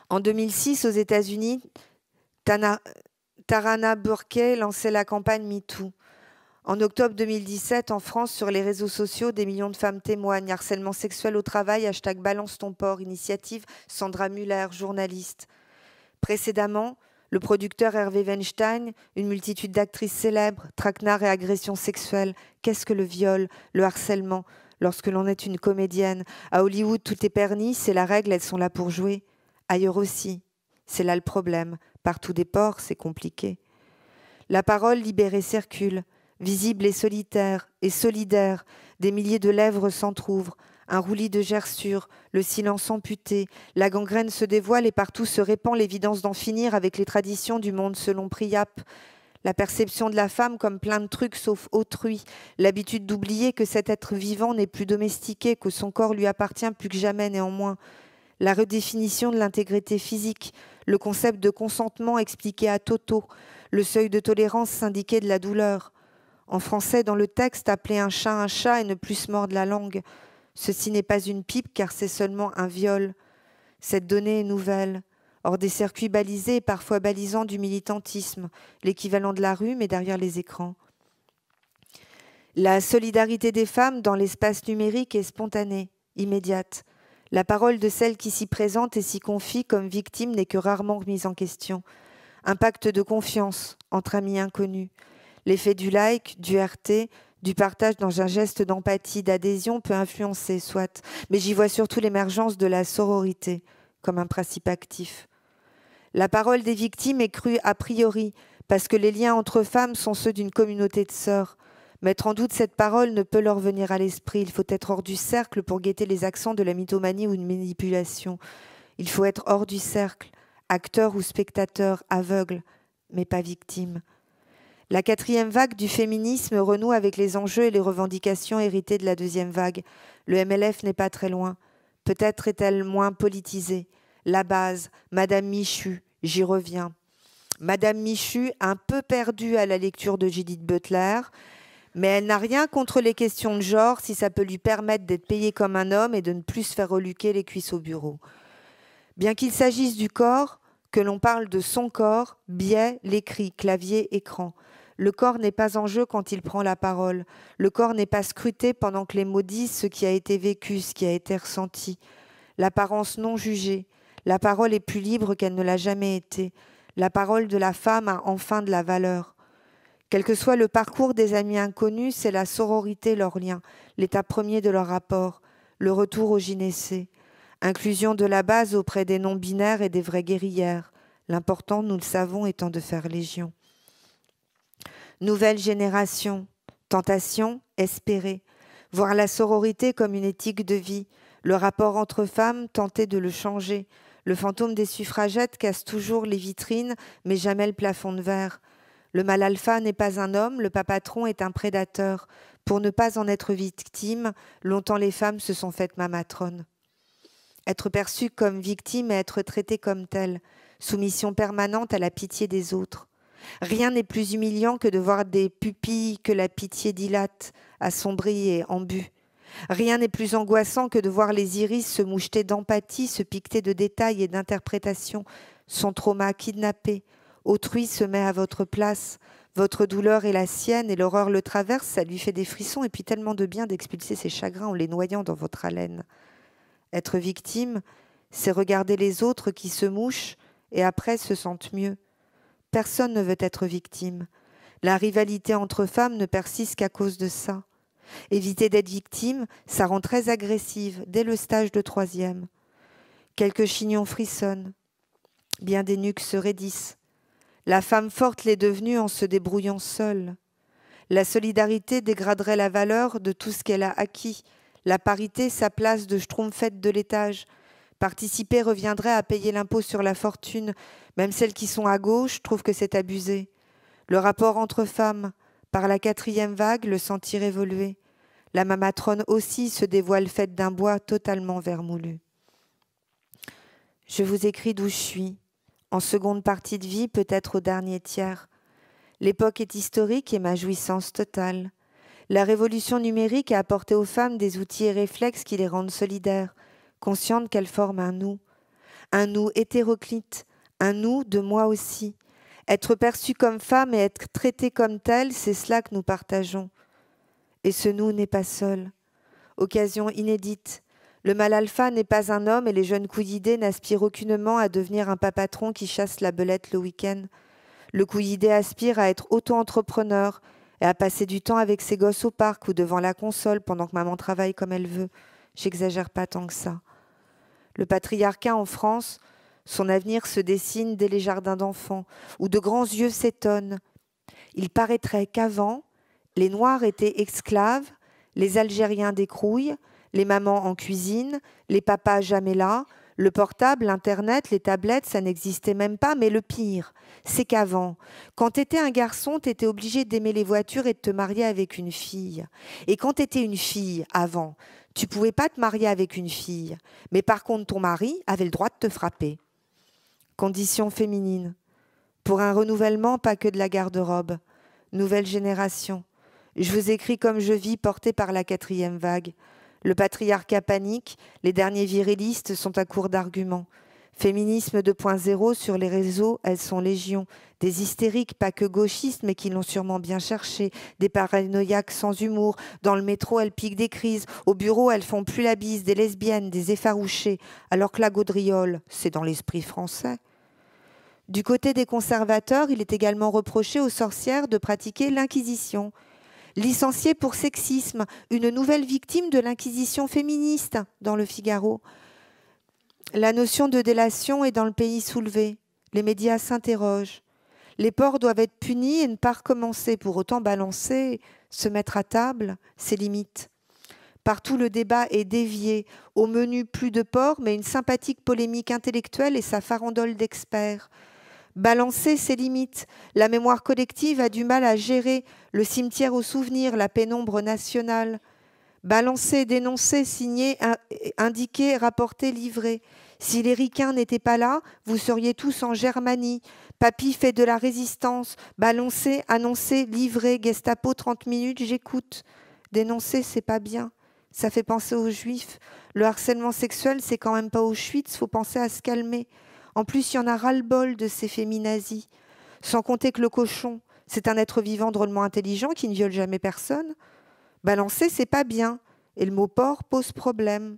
Speaker 1: En 2006, aux États-Unis, Tarana Burke lançait la campagne MeToo. En octobre 2017, en France, sur les réseaux sociaux, des millions de femmes témoignent. Harcèlement sexuel au travail, hashtag balance ton port, initiative Sandra Muller, journaliste. Précédemment, le producteur Hervé Weinstein, une multitude d'actrices célèbres, traquenards et agressions sexuelles. Qu'est-ce que le viol, le harcèlement, lorsque l'on est une comédienne À Hollywood, tout est permis, c'est la règle, elles sont là pour jouer ailleurs aussi. C'est là le problème. Partout des ports, c'est compliqué. La parole libérée circule, visible et solitaire et solidaire. Des milliers de lèvres s'entr'ouvrent, un roulis de gerçures, le silence amputé, la gangrène se dévoile et partout se répand l'évidence d'en finir avec les traditions du monde selon Priap. La perception de la femme comme plein de trucs sauf autrui, l'habitude d'oublier que cet être vivant n'est plus domestiqué, que son corps lui appartient plus que jamais néanmoins la redéfinition de l'intégrité physique, le concept de consentement expliqué à Toto, le seuil de tolérance syndiqué de la douleur. En français, dans le texte, appeler un chat un chat et ne plus se mordre la langue. Ceci n'est pas une pipe car c'est seulement un viol. Cette donnée est nouvelle. Hors des circuits balisés et parfois balisants du militantisme, l'équivalent de la rue mais derrière les écrans. La solidarité des femmes dans l'espace numérique est spontanée, immédiate. La parole de celle qui s'y présente et s'y confie comme victime n'est que rarement mise en question. Un pacte de confiance entre amis inconnus. L'effet du like, du RT, du partage dans un geste d'empathie, d'adhésion peut influencer, soit, mais j'y vois surtout l'émergence de la sororité comme un principe actif. La parole des victimes est crue a priori, parce que les liens entre femmes sont ceux d'une communauté de sœurs. Mettre en doute cette parole ne peut leur venir à l'esprit. Il faut être hors du cercle pour guetter les accents de la mythomanie ou une manipulation. Il faut être hors du cercle, acteur ou spectateur, aveugle, mais pas victime. La quatrième vague du féminisme renoue avec les enjeux et les revendications héritées de la deuxième vague. Le MLF n'est pas très loin. Peut-être est-elle moins politisée. La base, Madame Michu, j'y reviens. Madame Michu, un peu perdue à la lecture de Judith Butler, mais elle n'a rien contre les questions de genre si ça peut lui permettre d'être payée comme un homme et de ne plus se faire reluquer les cuisses au bureau. Bien qu'il s'agisse du corps, que l'on parle de son corps, biais, l'écrit, clavier, écran. Le corps n'est pas en jeu quand il prend la parole. Le corps n'est pas scruté pendant que les mots disent ce qui a été vécu, ce qui a été ressenti. L'apparence non jugée. La parole est plus libre qu'elle ne l'a jamais été. La parole de la femme a enfin de la valeur. Quel que soit le parcours des amis inconnus, c'est la sororité leur lien, l'état premier de leur rapport, le retour au gynécée, inclusion de la base auprès des non-binaires et des vraies guerrières. L'important, nous le savons, étant de faire légion. Nouvelle génération, tentation, espérer, voir la sororité comme une éthique de vie, le rapport entre femmes, tenter de le changer. Le fantôme des suffragettes casse toujours les vitrines, mais jamais le plafond de verre. Le mal alpha n'est pas un homme, le papatron est un prédateur. Pour ne pas en être victime, longtemps les femmes se sont faites mamatrones. Être perçue comme victime et être traitée comme telle, soumission permanente à la pitié des autres. Rien n'est plus humiliant que de voir des pupilles que la pitié dilate, assombries et bu Rien n'est plus angoissant que de voir les iris se moucheter d'empathie, se piqueter de détails et d'interprétations, son trauma kidnappé, Autrui se met à votre place. Votre douleur est la sienne et l'horreur le traverse, ça lui fait des frissons et puis tellement de bien d'expulser ses chagrins en les noyant dans votre haleine. Être victime, c'est regarder les autres qui se mouchent et après se sentent mieux. Personne ne veut être victime. La rivalité entre femmes ne persiste qu'à cause de ça. Éviter d'être victime, ça rend très agressive dès le stage de troisième. Quelques chignons frissonnent. Bien des nuques se raidissent. La femme forte l'est devenue en se débrouillant seule. La solidarité dégraderait la valeur de tout ce qu'elle a acquis. La parité, sa place de schtroumpfette de l'étage. Participer reviendrait à payer l'impôt sur la fortune. Même celles qui sont à gauche trouvent que c'est abusé. Le rapport entre femmes, par la quatrième vague, le sentir évoluer. La mamatrone aussi se dévoile faite d'un bois totalement vermoulu. Je vous écris d'où je suis, en seconde partie de vie, peut-être au dernier tiers. L'époque est historique et ma jouissance totale. La révolution numérique a apporté aux femmes des outils et réflexes qui les rendent solidaires, conscientes qu'elles forment un nous. Un nous hétéroclite, un nous de moi aussi. Être perçue comme femme et être traitée comme telle, c'est cela que nous partageons. Et ce nous n'est pas seul. Occasion inédite, le mal alpha n'est pas un homme et les jeunes couillidés n'aspirent aucunement à devenir un papatron qui chasse la belette le week-end. Le couillidé aspire à être auto-entrepreneur et à passer du temps avec ses gosses au parc ou devant la console pendant que maman travaille comme elle veut. J'exagère pas tant que ça. Le patriarcat en France, son avenir se dessine dès les jardins d'enfants, où de grands yeux s'étonnent. Il paraîtrait qu'avant, les Noirs étaient esclaves, les Algériens décrouillent les mamans en cuisine, les papas jamais là, le portable, l'Internet, les tablettes, ça n'existait même pas, mais le pire, c'est qu'avant, quand t'étais un garçon, t'étais obligé d'aimer les voitures et de te marier avec une fille. Et quand t'étais une fille, avant, tu pouvais pas te marier avec une fille, mais par contre ton mari avait le droit de te frapper. Conditions féminines. Pour un renouvellement, pas que de la garde-robe. Nouvelle génération. Je vous écris comme je vis, portée par la quatrième vague. Le patriarcat panique, les derniers virilistes sont à court d'arguments. Féminisme 2.0 sur les réseaux, elles sont légion. Des hystériques, pas que gauchistes, mais qui l'ont sûrement bien cherché. Des paranoïaques sans humour. Dans le métro, elles piquent des crises. Au bureau, elles font plus la bise. Des lesbiennes, des effarouchées. Alors que la gaudriole, c'est dans l'esprit français. Du côté des conservateurs, il est également reproché aux sorcières de pratiquer l'inquisition. Licencié pour sexisme, une nouvelle victime de l'inquisition féministe dans le Figaro. La notion de délation est dans le pays soulevée. Les médias s'interrogent. Les ports doivent être punis et ne pas recommencer. Pour autant, balancer, se mettre à table, ses limites. Partout, le débat est dévié. Au menu, plus de porcs, mais une sympathique polémique intellectuelle et sa farandole d'experts balancer ses limites. La mémoire collective a du mal à gérer le cimetière aux souvenirs, la pénombre nationale. Balancer, dénoncer, signer, indiquer, rapporter, livrer. Si les ricains n'étaient pas là, vous seriez tous en Germanie. Papy fait de la résistance. Balancer, annoncer, livrer. Gestapo, 30 minutes, j'écoute. Dénoncer, c'est pas bien. Ça fait penser aux juifs. Le harcèlement sexuel, c'est quand même pas aux Auschwitz, faut penser à se calmer. En plus, il y en a ras-le-bol de ces féminazis. Sans compter que le cochon, c'est un être vivant drôlement intelligent qui ne viole jamais personne. Balancer, c'est pas bien. Et le mot porc pose problème.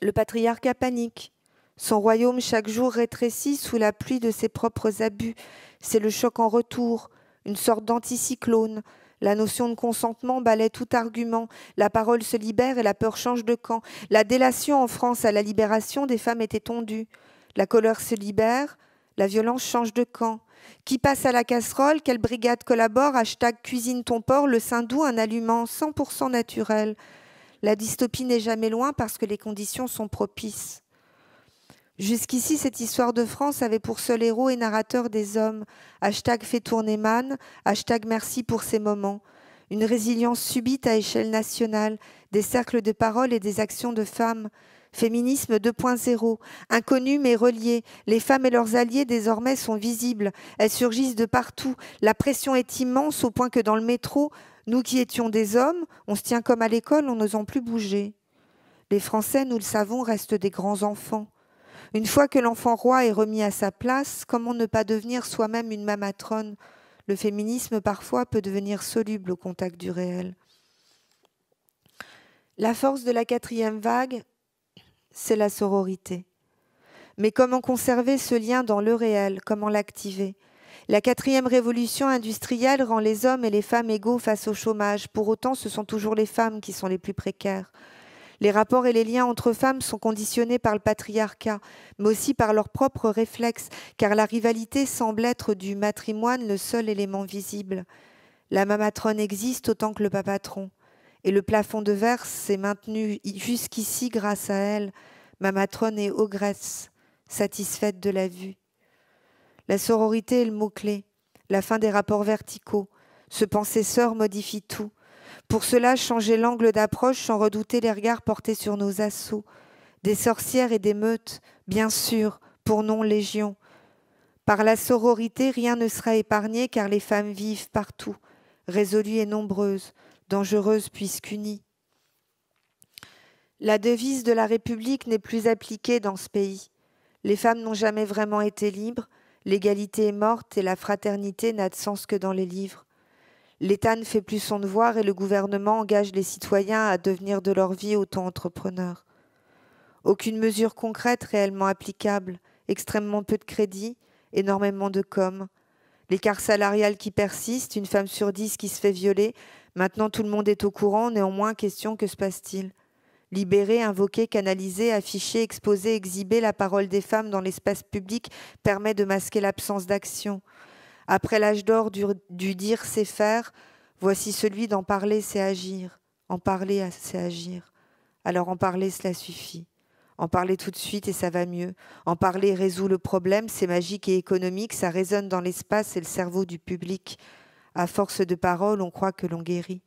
Speaker 1: Le patriarcat panique. Son royaume chaque jour rétrécit sous la pluie de ses propres abus. C'est le choc en retour, une sorte d'anticyclone. La notion de consentement balait tout argument. La parole se libère et la peur change de camp. La délation en France à la libération des femmes était tondue. La colère se libère, la violence change de camp. Qui passe à la casserole Quelle brigade collabore Hashtag cuisine ton porc, le doux, un aliment 100% naturel. La dystopie n'est jamais loin parce que les conditions sont propices. Jusqu'ici, cette histoire de France avait pour seul héros et narrateur des hommes. Hashtag fait tourner man, hashtag merci pour ces moments. Une résilience subite à échelle nationale, des cercles de paroles et des actions de femmes. Féminisme 2.0, inconnu mais relié, les femmes et leurs alliés désormais sont visibles, elles surgissent de partout, la pression est immense au point que dans le métro, nous qui étions des hommes, on se tient comme à l'école en n'osant plus bouger. Les Français, nous le savons, restent des grands enfants. Une fois que l'enfant roi est remis à sa place, comment ne pas devenir soi-même une mamatronne Le féminisme parfois peut devenir soluble au contact du réel. La force de la quatrième vague, c'est la sororité. Mais comment conserver ce lien dans le réel Comment l'activer La quatrième révolution industrielle rend les hommes et les femmes égaux face au chômage. Pour autant, ce sont toujours les femmes qui sont les plus précaires. Les rapports et les liens entre femmes sont conditionnés par le patriarcat, mais aussi par leurs propres réflexes, car la rivalité semble être du matrimoine le seul élément visible. La mamatronne existe autant que le papatron. Et le plafond de verse s'est maintenu jusqu'ici grâce à elle. mamatronne est ogresse, satisfaite de la vue. La sororité est le mot-clé, la fin des rapports verticaux. ce penser sœur modifie tout. Pour cela, changer l'angle d'approche sans redouter les regards portés sur nos assauts, des sorcières et des meutes, bien sûr, pour non légion. Par la sororité, rien ne sera épargné car les femmes vivent partout, résolues et nombreuses, dangereuses puisqu'unies. La devise de la République n'est plus appliquée dans ce pays. Les femmes n'ont jamais vraiment été libres, l'égalité est morte et la fraternité n'a de sens que dans les livres. L'État ne fait plus son devoir et le gouvernement engage les citoyens à devenir de leur vie autant entrepreneurs Aucune mesure concrète réellement applicable, extrêmement peu de crédit, énormément de com. L'écart salarial qui persiste, une femme sur dix qui se fait violer, maintenant tout le monde est au courant, néanmoins question que se passe-t-il Libérer, invoquer, canaliser, afficher, exposer, exhiber la parole des femmes dans l'espace public permet de masquer l'absence d'action. Après l'âge d'or du, dire, c'est faire, voici celui d'en parler, c'est agir. En parler, c'est agir. Alors en parler, cela suffit. En parler tout de suite et ça va mieux. En parler résout le problème, c'est magique et économique, ça résonne dans l'espace et le cerveau du public. À force de parole, on croit que l'on guérit.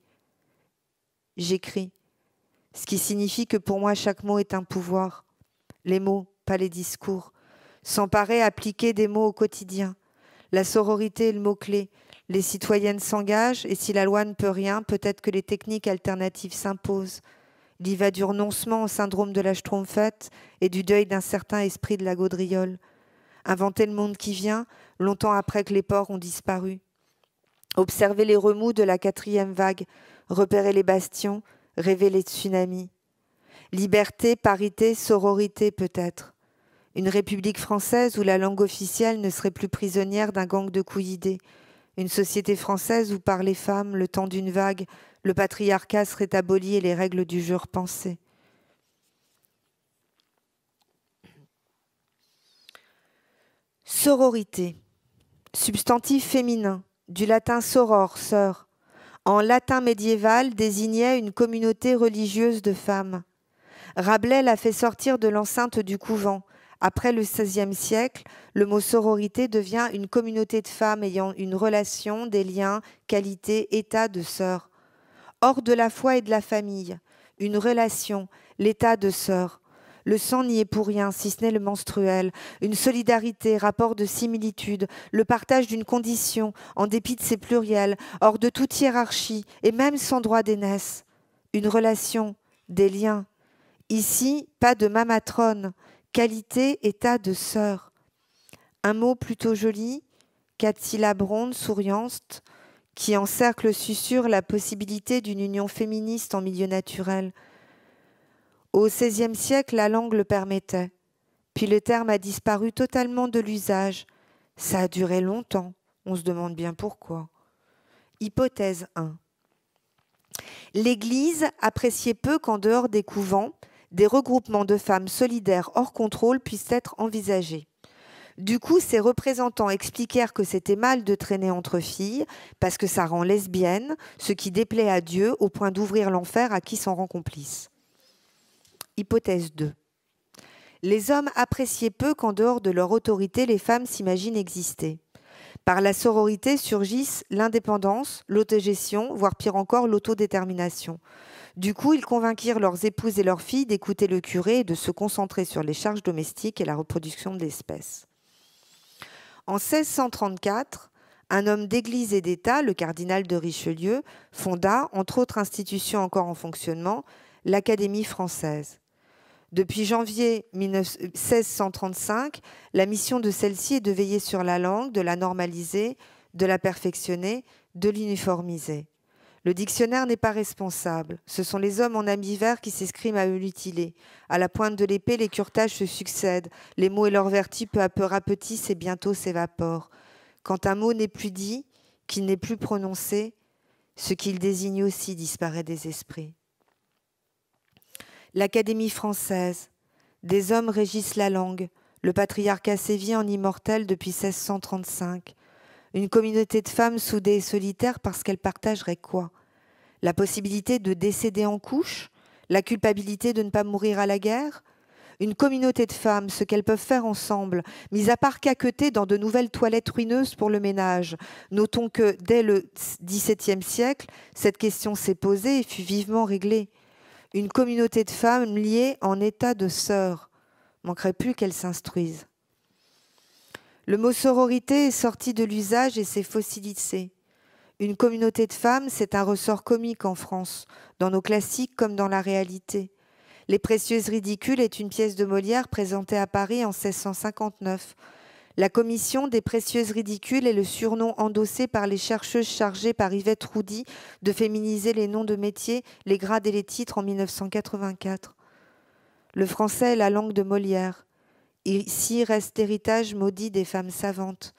Speaker 1: J'écris. Ce qui signifie que pour moi, chaque mot est un pouvoir. Les mots, pas les discours. S'emparer, appliquer des mots au quotidien. La sororité est le mot-clé. Les citoyennes s'engagent et si la loi ne peut rien, peut-être que les techniques alternatives s'imposent. Il y va du renoncement au syndrome de la Schtroumpfette et du deuil d'un certain esprit de la gaudriole. Inventer le monde qui vient, longtemps après que les ports ont disparu. Observer les remous de la quatrième vague, repérer les bastions, rêver les tsunamis. Liberté, parité, sororité peut-être une république française où la langue officielle ne serait plus prisonnière d'un gang de couillidés, une société française où par les femmes, le temps d'une vague, le patriarcat serait aboli et les règles du jeu repensées. Sororité, substantif féminin, du latin soror, sœur, en latin médiéval désignait une communauté religieuse de femmes. Rabelais l'a fait sortir de l'enceinte du couvent, après le XVIe siècle, le mot sororité devient une communauté de femmes ayant une relation, des liens, qualité, état de sœur. Hors de la foi et de la famille, une relation, l'état de sœur. Le sang n'y est pour rien, si ce n'est le menstruel. Une solidarité, rapport de similitude, le partage d'une condition, en dépit de ses pluriels, hors de toute hiérarchie, et même sans droit d'aînesse. Une relation, des liens. Ici, pas de mamatrone, Qualité, état de sœur. Un mot plutôt joli, quatre syllabes rondes, qui encercle susurre la possibilité d'une union féministe en milieu naturel. Au XVIe siècle, la langue le permettait. Puis le terme a disparu totalement de l'usage. Ça a duré longtemps. On se demande bien pourquoi. Hypothèse 1. L'Église appréciait peu qu'en dehors des couvents, des regroupements de femmes solidaires hors contrôle puissent être envisagés. Du coup, ces représentants expliquèrent que c'était mal de traîner entre filles, parce que ça rend lesbienne, ce qui déplaît à Dieu au point d'ouvrir l'enfer à qui s'en rend complice. Hypothèse 2. Les hommes appréciaient peu qu'en dehors de leur autorité, les femmes s'imaginent exister. Par la sororité surgissent l'indépendance, l'autogestion, voire pire encore l'autodétermination. Du coup, ils convainquirent leurs épouses et leurs filles d'écouter le curé et de se concentrer sur les charges domestiques et la reproduction de l'espèce. En 1634, un homme d'église et d'État, le cardinal de Richelieu, fonda, entre autres institutions encore en fonctionnement, l'Académie française. Depuis janvier 1635, la mission de celle-ci est de veiller sur la langue, de la normaliser, de la perfectionner, de l'uniformiser. Le dictionnaire n'est pas responsable. Ce sont les hommes en verts qui s'escriment à eux À la pointe de l'épée, les curtages se succèdent. Les mots et leurs vertus peu à peu rapetissent et bientôt s'évaporent. Quand un mot n'est plus dit, qu'il n'est plus prononcé, ce qu'il désigne aussi disparaît des esprits. L'Académie française. Des hommes régissent la langue. Le patriarcat sévit en immortel depuis 1635. Une communauté de femmes soudées et solitaires parce qu'elles partageraient quoi La possibilité de décéder en couche La culpabilité de ne pas mourir à la guerre une communauté de femmes, ce qu'elles peuvent faire ensemble, mis à part caqueter dans de nouvelles toilettes ruineuses pour le ménage. Notons que dès le XVIIe siècle, cette question s'est posée et fut vivement réglée. Une communauté de femmes liées en état de sœurs. Manquerait plus qu'elles s'instruisent. Le mot sororité est sorti de l'usage et s'est fossilisé. Une communauté de femmes, c'est un ressort comique en France, dans nos classiques comme dans la réalité. Les Précieuses Ridicules est une pièce de Molière présentée à Paris en 1659. La commission des Précieuses Ridicules est le surnom endossé par les chercheuses chargées par Yvette Roudy de féminiser les noms de métiers, les grades et les titres en 1984. Le français est la langue de Molière. Ici reste l'héritage maudit des femmes savantes,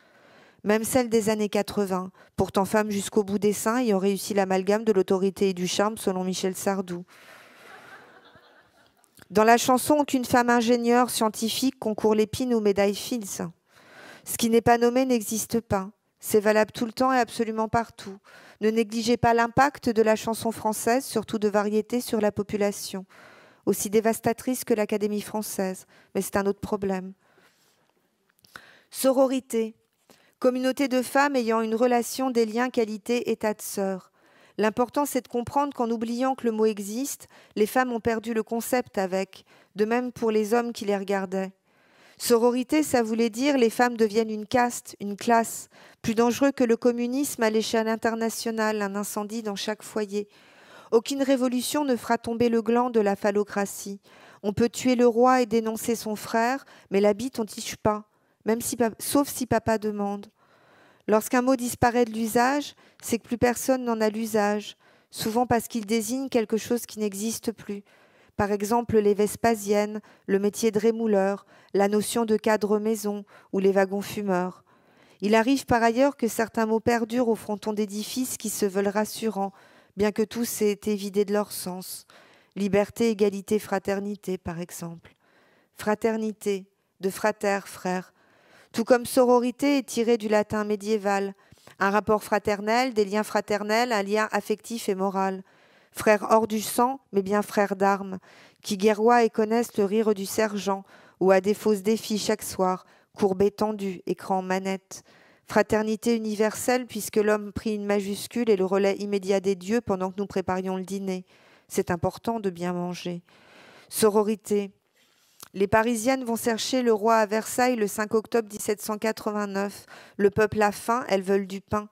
Speaker 1: même celles des années 80, pourtant femmes jusqu'au bout des seins ont réussi l'amalgame de l'autorité et du charme selon Michel Sardou. Dans la chanson, aucune femme ingénieure scientifique concourt l'épine ou médaille Fils. Ce qui n'est pas nommé n'existe pas. C'est valable tout le temps et absolument partout. Ne négligez pas l'impact de la chanson française, surtout de variété, sur la population aussi dévastatrice que l'Académie française, mais c'est un autre problème. Sororité, communauté de femmes ayant une relation des liens qualité-état de sœur. L'important, c'est de comprendre qu'en oubliant que le mot existe, les femmes ont perdu le concept avec, de même pour les hommes qui les regardaient. Sororité, ça voulait dire les femmes deviennent une caste, une classe, plus dangereux que le communisme à l'échelle internationale, un incendie dans chaque foyer. Aucune révolution ne fera tomber le gland de la phallocratie. On peut tuer le roi et dénoncer son frère, mais la bite on tige pas, même si, sauf si papa demande. Lorsqu'un mot disparaît de l'usage, c'est que plus personne n'en a l'usage, souvent parce qu'il désigne quelque chose qui n'existe plus. Par exemple, les Vespasiennes, le métier de rémouleur, la notion de cadre maison ou les wagons fumeurs. Il arrive par ailleurs que certains mots perdurent au fronton d'édifices qui se veulent rassurants, bien que tous aient été vidés de leur sens. Liberté, égalité, fraternité, par exemple. Fraternité, de frater, frère. Tout comme sororité est tirée du latin médiéval. Un rapport fraternel, des liens fraternels, un lien affectif et moral. Frères hors du sang, mais bien frères d'armes, qui guerroient et connaissent le rire du sergent, ou à des fausses défis chaque soir, courbés tendus, écran manette. Fraternité universelle, puisque l'homme prit une majuscule et le relais immédiat des dieux pendant que nous préparions le dîner. C'est important de bien manger. Sororité. Les Parisiennes vont chercher le roi à Versailles le 5 octobre 1789. Le peuple a faim, elles veulent du pain.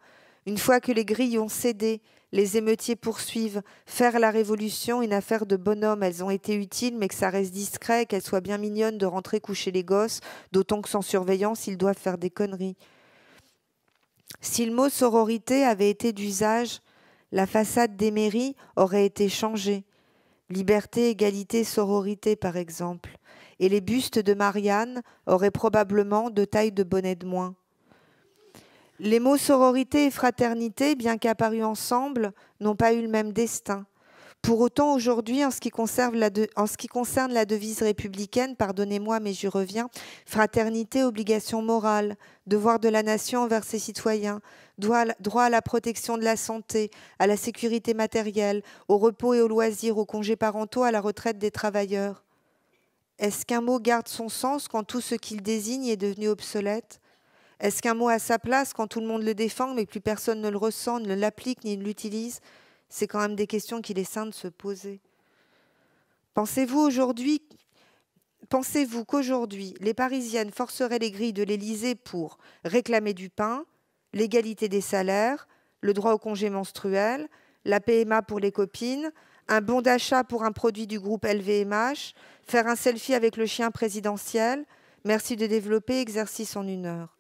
Speaker 1: Une fois que les grilles ont cédé, les émeutiers poursuivent. Faire la révolution, une affaire de bonhomme. Elles ont été utiles, mais que ça reste discret, qu'elles soient bien mignonnes de rentrer coucher les gosses, d'autant que sans surveillance, ils doivent faire des conneries. Si le mot sororité avait été d'usage, la façade des mairies aurait été changée. Liberté, égalité, sororité, par exemple. Et les bustes de Marianne auraient probablement de taille de bonnet de moins. Les mots sororité et fraternité, bien qu'apparus ensemble, n'ont pas eu le même destin. Pour autant, aujourd'hui, en, ce qui concerne la devise républicaine, pardonnez-moi, mais j'y reviens, fraternité, obligation morale, devoir de la nation envers ses citoyens, droit à la protection de la santé, à la sécurité matérielle, au repos et aux loisirs, aux congés parentaux, à la retraite des travailleurs. Est-ce qu'un mot garde son sens quand tout ce qu'il désigne est devenu obsolète Est-ce qu'un mot a sa place quand tout le monde le défend mais plus personne ne le ressent, ne l'applique ni ne l'utilise c'est quand même des questions qu'il est sain de se poser. Pensez-vous aujourd'hui, pensez-vous qu'aujourd'hui, les Parisiennes forceraient les grilles de l'Élysée pour réclamer du pain, l'égalité des salaires, le droit au congé menstruel, la PMA pour les copines, un bon d'achat pour un produit du groupe LVMH, faire un selfie avec le chien présidentiel, merci de développer, exercice en une heure.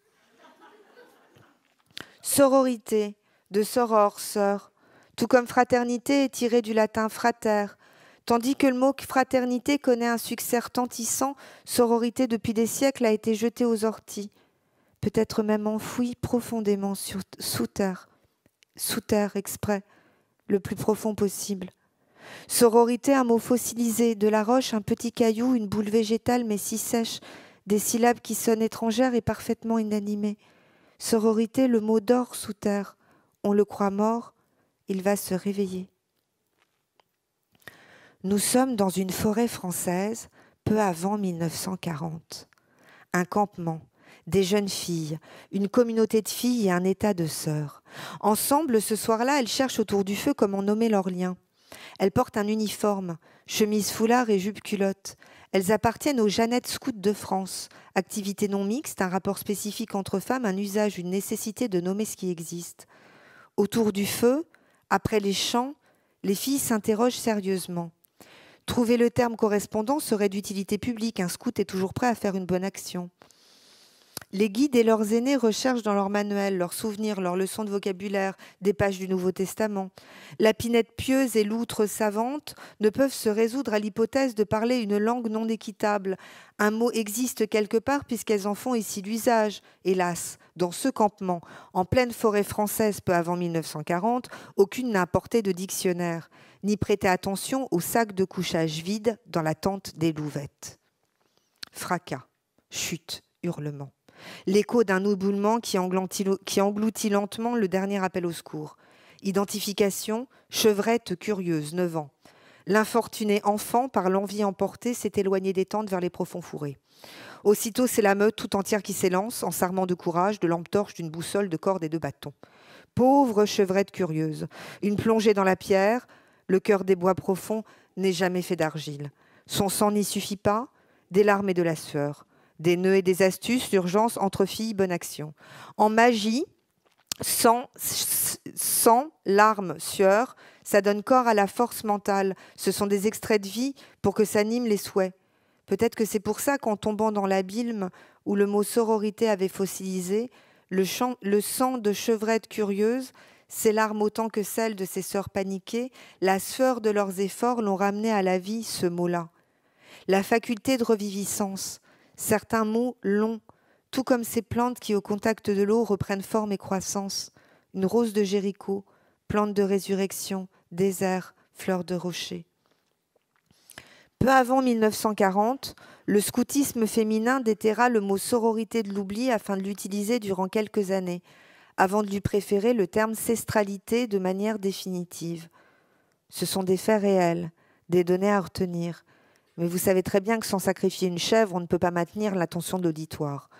Speaker 1: Sororité, de soror, sœur, tout comme fraternité est tiré du latin frater, tandis que le mot fraternité connaît un succès retentissant, sororité depuis des siècles a été jetée aux orties, peut-être même enfouie profondément sous terre, sous terre exprès, le plus profond possible. Sororité, un mot fossilisé, de la roche, un petit caillou, une boule végétale mais si sèche, des syllabes qui sonnent étrangères et parfaitement inanimées. Sororité, le mot d'or sous terre. On le croit mort, il va se réveiller. Nous sommes dans une forêt française peu avant 1940. Un campement, des jeunes filles, une communauté de filles et un état de sœurs. Ensemble, ce soir-là, elles cherchent autour du feu comment nommer leurs liens. Elles portent un uniforme, chemise foulard et jupe culotte. Elles appartiennent aux Jeannette Scouts de France. Activité non mixte, un rapport spécifique entre femmes, un usage, une nécessité de nommer ce qui existe. Autour du feu, après les chants, les filles s'interrogent sérieusement. Trouver le terme correspondant serait d'utilité publique, un scout est toujours prêt à faire une bonne action. Les guides et leurs aînés recherchent dans leurs manuels, leurs souvenirs, leurs leçons de vocabulaire, des pages du Nouveau Testament. La pinette pieuse et l'outre savante ne peuvent se résoudre à l'hypothèse de parler une langue non équitable. Un mot existe quelque part puisqu'elles en font ici l'usage, hélas, dans ce campement, en pleine forêt française peu avant 1940, aucune n'a apporté de dictionnaire, ni prêté attention au sac de couchage vide dans la tente des louvettes. Fracas, chute, hurlement l'écho d'un éboulement qui, qui engloutit lentement le dernier appel au secours. Identification, chevrette curieuse, 9 ans. L'infortuné enfant, par l'envie emportée, s'est éloigné des tentes vers les profonds fourrés. Aussitôt, c'est la meute tout entière qui s'élance, en s'armant de courage, de lampe-torche, d'une boussole, de cordes et de bâtons. Pauvre chevrette curieuse, une plongée dans la pierre, le cœur des bois profonds n'est jamais fait d'argile. Son sang n'y suffit pas, des larmes et de la sueur des nœuds et des astuces, l'urgence entre filles, bonne action. En magie, sans, sans larmes, sueur, ça donne corps à la force mentale. Ce sont des extraits de vie pour que s'animent les souhaits. Peut-être que c'est pour ça qu'en tombant dans l'abîme où le mot sororité avait fossilisé, le, le sang de chevrette curieuse, ses larmes autant que celles de ses sœurs paniquées, la sueur de leurs efforts l'ont ramené à la vie, ce mot-là. La faculté de reviviscence, Certains mots longs, tout comme ces plantes qui, au contact de l'eau, reprennent forme et croissance. Une rose de Jéricho, plante de résurrection, désert, fleur de rocher. Peu avant 1940, le scoutisme féminin déterra le mot sororité de l'oubli afin de l'utiliser durant quelques années, avant de lui préférer le terme sestralité de manière définitive. Ce sont des faits réels, des données à retenir, mais vous savez très bien que sans sacrifier une chèvre, on ne peut pas maintenir l'attention de l'auditoire.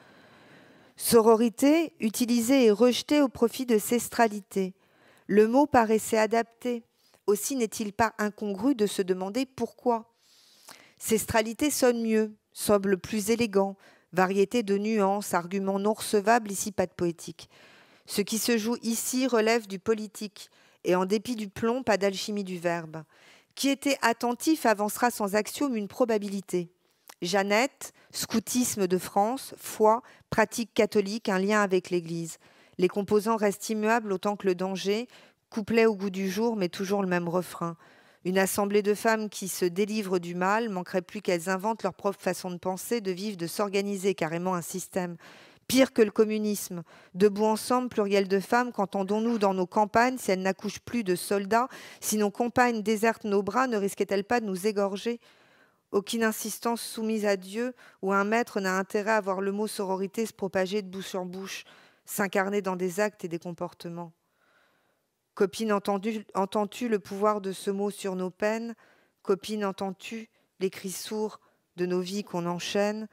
Speaker 1: Sororité, utilisée et rejetée au profit de cestralité. Le mot paraissait adapté. Aussi n'est-il pas incongru de se demander pourquoi. Cestralité sonne mieux, semble plus élégant, variété de nuances, arguments non recevable ici pas de poétique. Ce qui se joue ici relève du politique, et en dépit du plomb, pas d'alchimie du verbe. Qui était attentif avancera sans axiome une probabilité. Jeannette, scoutisme de France, foi, pratique catholique, un lien avec l'Église. Les composants restent immuables autant que le danger, couplet au goût du jour, mais toujours le même refrain. Une assemblée de femmes qui se délivrent du mal, manquerait plus qu'elles inventent leur propre façon de penser, de vivre, de s'organiser, carrément un système. Pire que le communisme. Debout ensemble, pluriel de femmes, qu'entendons-nous dans nos campagnes si elles n'accouchent plus de soldats Si nos compagnes désertent nos bras, ne risquaient-elles pas de nous égorger Aucune insistance soumise à Dieu ou à un maître n'a intérêt à voir le mot sororité se propager de bouche en bouche, s'incarner dans des actes et des comportements. Copine, entends-tu le pouvoir de ce mot sur nos peines Copine, entends-tu les cris sourds de nos vies qu'on enchaîne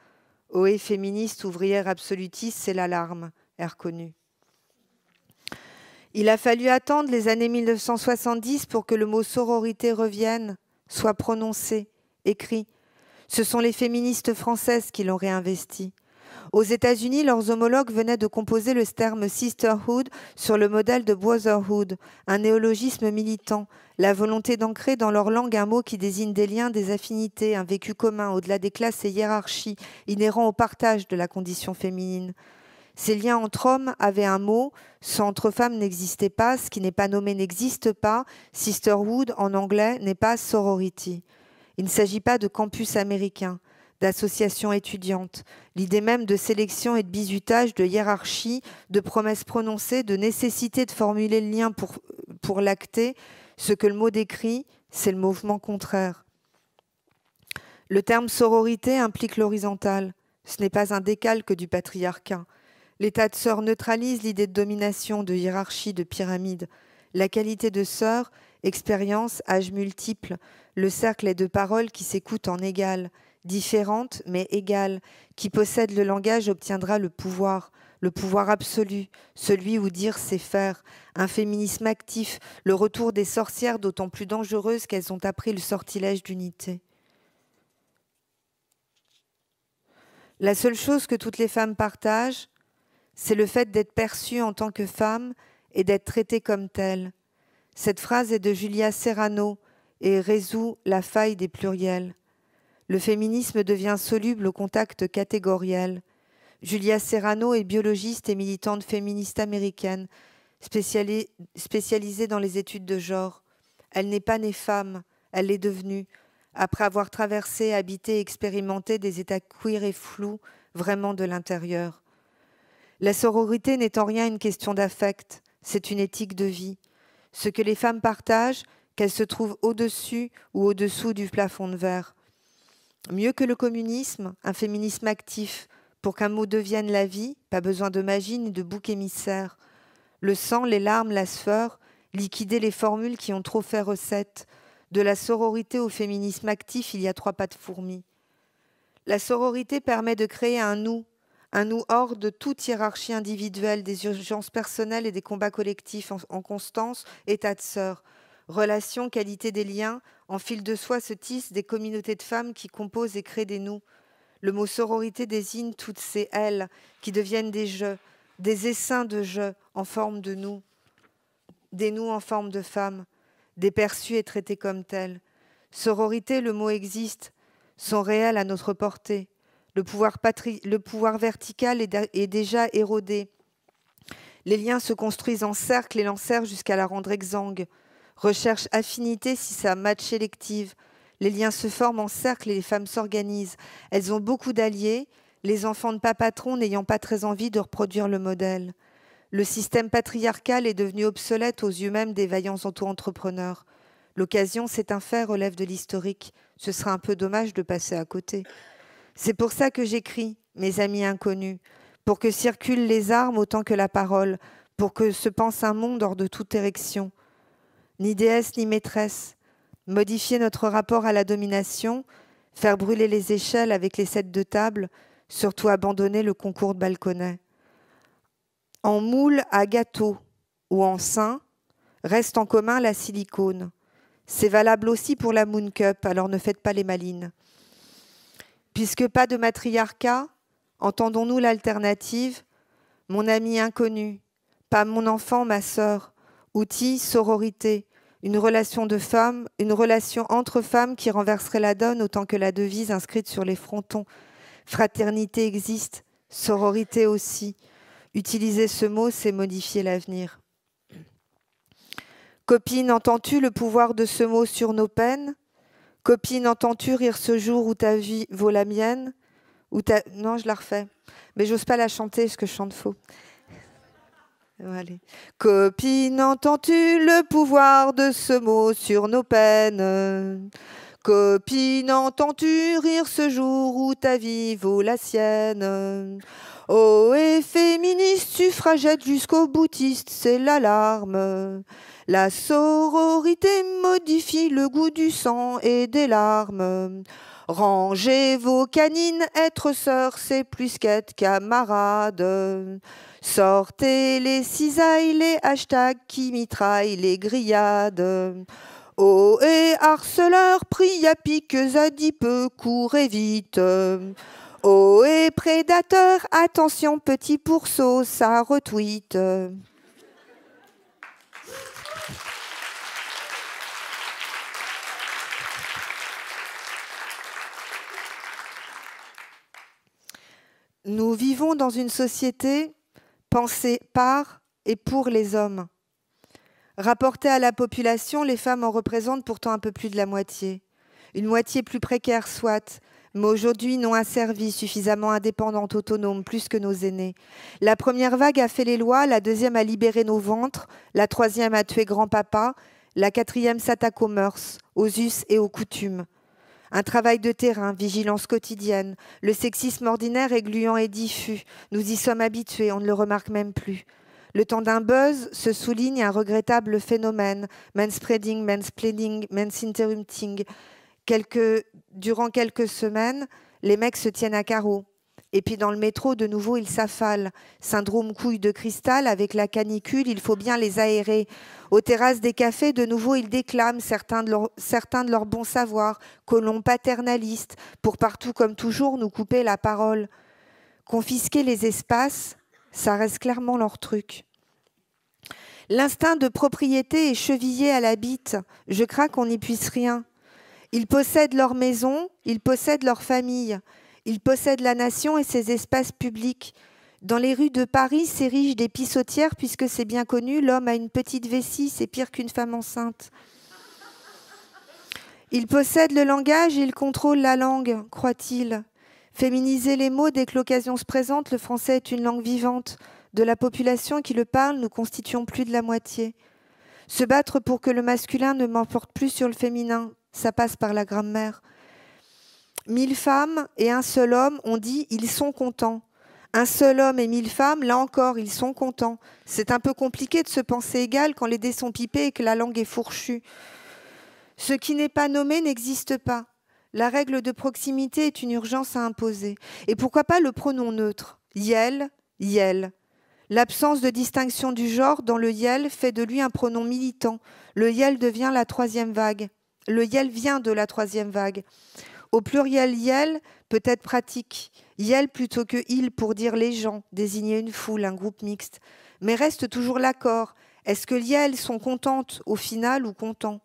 Speaker 1: Ohé féministe, ouvrière absolutiste, c'est l'alarme, est reconnu. Il a fallu attendre les années 1970 pour que le mot sororité revienne, soit prononcé, écrit. Ce sont les féministes françaises qui l'ont réinvesti. Aux États-Unis, leurs homologues venaient de composer le terme sisterhood sur le modèle de brotherhood, un néologisme militant, la volonté d'ancrer dans leur langue un mot qui désigne des liens, des affinités, un vécu commun au-delà des classes et hiérarchies, inhérent au partage de la condition féminine. Ces liens entre hommes avaient un mot, ce entre femmes n'existait pas, ce qui n'est pas nommé n'existe pas, sisterhood en anglais n'est pas sorority. Il ne s'agit pas de campus américain d'associations étudiantes. L'idée même de sélection et de bizutage, de hiérarchie, de promesses prononcées, de nécessité de formuler le lien pour, l'acter, ce que le mot décrit, c'est le mouvement contraire. Le terme sororité implique l'horizontale. Ce n'est pas un décalque du patriarcat. L'état de sœur neutralise l'idée de domination, de hiérarchie, de pyramide. La qualité de sœur, expérience, âge multiple, le cercle est de paroles qui s'écoutent en égal différente mais égale. Qui possède le langage obtiendra le pouvoir, le pouvoir absolu, celui où dire c'est faire. Un féminisme actif, le retour des sorcières d'autant plus dangereuses qu'elles ont appris le sortilège d'unité. La seule chose que toutes les femmes partagent, c'est le fait d'être perçues en tant que femmes et d'être traitées comme telles. Cette phrase est de Julia Serrano et résout la faille des pluriels. Le féminisme devient soluble au contact catégoriel. Julia Serrano est biologiste et militante féministe américaine, spécialisée dans les études de genre. Elle n'est pas née femme, elle l'est devenue, après avoir traversé, habité expérimenté des états queer et flous, vraiment de l'intérieur. La sororité n'est en rien une question d'affect, c'est une éthique de vie. Ce que les femmes partagent, qu'elles se trouvent au-dessus ou au-dessous du plafond de verre, Mieux que le communisme, un féminisme actif. Pour qu'un mot devienne la vie, pas besoin de magie ni de bouc émissaire. Le sang, les larmes, la sphère, liquider les formules qui ont trop fait recette. De la sororité au féminisme actif, il y a trois pas de fourmi. La sororité permet de créer un nous, un nous hors de toute hiérarchie individuelle, des urgences personnelles et des combats collectifs en, en constance, état de sœur. Relations, qualité des liens, en fil de soie se tissent des communautés de femmes qui composent et créent des nous. Le mot sororité désigne toutes ces elles qui deviennent des jeux, des essaims de jeux en forme de nous, des nous en forme de femmes, des perçus et traités comme tels. Sororité, le mot existe, sont réels à notre portée. Le pouvoir, vertical est, déjà érodé. Les liens se construisent en cercle et l'enserrent jusqu'à la rendre exsangue recherche affinité si ça match élective. Les liens se forment en cercle et les femmes s'organisent. Elles ont beaucoup d'alliés, les enfants de pas n'ayant pas très envie de reproduire le modèle. Le système patriarcal est devenu obsolète aux yeux même des vaillants auto-entrepreneurs. L'occasion, c'est un fait, relève de l'historique. Ce sera un peu dommage de passer à côté. C'est pour ça que j'écris, mes amis inconnus, pour que circulent les armes autant que la parole, pour que se pense un monde hors de toute érection, ni déesse ni maîtresse, modifier notre rapport à la domination, faire brûler les échelles avec les sets de table, surtout abandonner le concours de balconnet. En moule à gâteau ou en sein, reste en commun la silicone. C'est valable aussi pour la Moon Cup, alors ne faites pas les malines. Puisque pas de matriarcat, entendons-nous l'alternative Mon ami inconnu, pas mon enfant, ma sœur, Outil, sororité, une relation de femmes, une relation entre femmes qui renverserait la donne autant que la devise inscrite sur les frontons. Fraternité existe, sororité aussi. Utiliser ce mot, c'est modifier l'avenir. Copine, entends-tu le pouvoir de ce mot sur nos peines Copine, entends-tu rire ce jour où ta vie vaut la mienne Non, je la refais. Mais j'ose pas la chanter, est-ce que je chante faux. Copine, entends-tu le pouvoir de ce mot sur nos peines Copine, entends-tu rire ce jour où ta vie vaut la sienne Oh, et féministe, suffragette jusqu'au boutiste, c'est l'alarme. La sororité modifie le goût du sang et des larmes. Rangez vos canines, être sœur, c'est plus qu'être camarade. Sortez les cisailles, les hashtags qui mitraillent les grillades. Oh et harceleurs, priapiques, à courez vite. Oh et prédateurs, attention petit pourceau, ça retweet. Nous vivons dans une société pensée par et pour les hommes. Rapportée à la population, les femmes en représentent pourtant un peu plus de la moitié. Une moitié plus précaire, soit, mais aujourd'hui non asservie, suffisamment indépendante, autonome, plus que nos aînés. La première vague a fait les lois, la deuxième a libéré nos ventres, la troisième a tué grand-papa, la quatrième s'attaque aux mœurs, aux us et aux coutumes. Un travail de terrain, vigilance quotidienne. Le sexisme ordinaire est gluant et diffus. Nous y sommes habitués, on ne le remarque même plus. Le temps d'un buzz se souligne un regrettable phénomène, spreading, manspreading, planning, interrupting. Quelque, durant quelques semaines, les mecs se tiennent à carreau. Et puis dans le métro, de nouveau, ils s'affalent. Syndrome couille de cristal, avec la canicule, il faut bien les aérer. Aux terrasses des cafés, de nouveau, ils déclament certains de, certains de leurs bons savoirs, colons paternalistes, pour partout comme toujours nous couper la parole. Confisquer les espaces, ça reste clairement leur truc. L'instinct de propriété est chevillé à la bite. Je crains qu'on n'y puisse rien. Ils possèdent leur maison, ils possèdent leur famille. Il possède la nation et ses espaces publics. Dans les rues de Paris s'érigent des pissotières puisque c'est bien connu, l'homme a une petite vessie, c'est pire qu'une femme enceinte. Il possède le langage et il contrôle la langue, croit-il. Féminiser les mots dès que l'occasion se présente, le français est une langue vivante. De la population qui le parle, nous constituons plus de la moitié. Se battre pour que le masculin ne m'emporte plus sur le féminin, ça passe par la grammaire. Mille femmes et un seul homme, on dit ils sont contents. Un seul homme et mille femmes, là encore, ils sont contents. C'est un peu compliqué de se penser égal quand les dés sont pipés et que la langue est fourchue. Ce qui n'est pas nommé n'existe pas. La règle de proximité est une urgence à imposer. Et pourquoi pas le pronom neutre Yel, Yel. L'absence de distinction du genre dans le Yel fait de lui un pronom militant. Le Yel devient la troisième vague. Le Yel vient de la troisième vague. Au pluriel Yel peut être pratique. Yel plutôt que il pour dire les gens, désigner une foule, un groupe mixte. Mais reste toujours l'accord. Est-ce que Yel sont contentes au final ou contents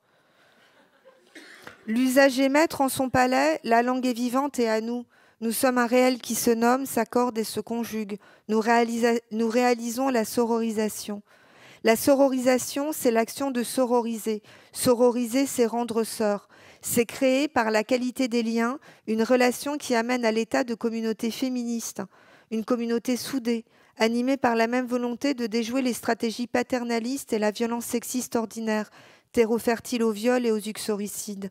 Speaker 1: L'usager maître en son palais, la langue est vivante et à nous. Nous sommes un réel qui se nomme, s'accorde et se conjugue. Nous, nous réalisons la sororisation. La sororisation, c'est l'action de sororiser. Sororiser, c'est rendre sœur c'est créer par la qualité des liens une relation qui amène à l'état de communauté féministe, une communauté soudée, animée par la même volonté de déjouer les stratégies paternalistes et la violence sexiste ordinaire, terreau fertile au viol et aux uxoricides.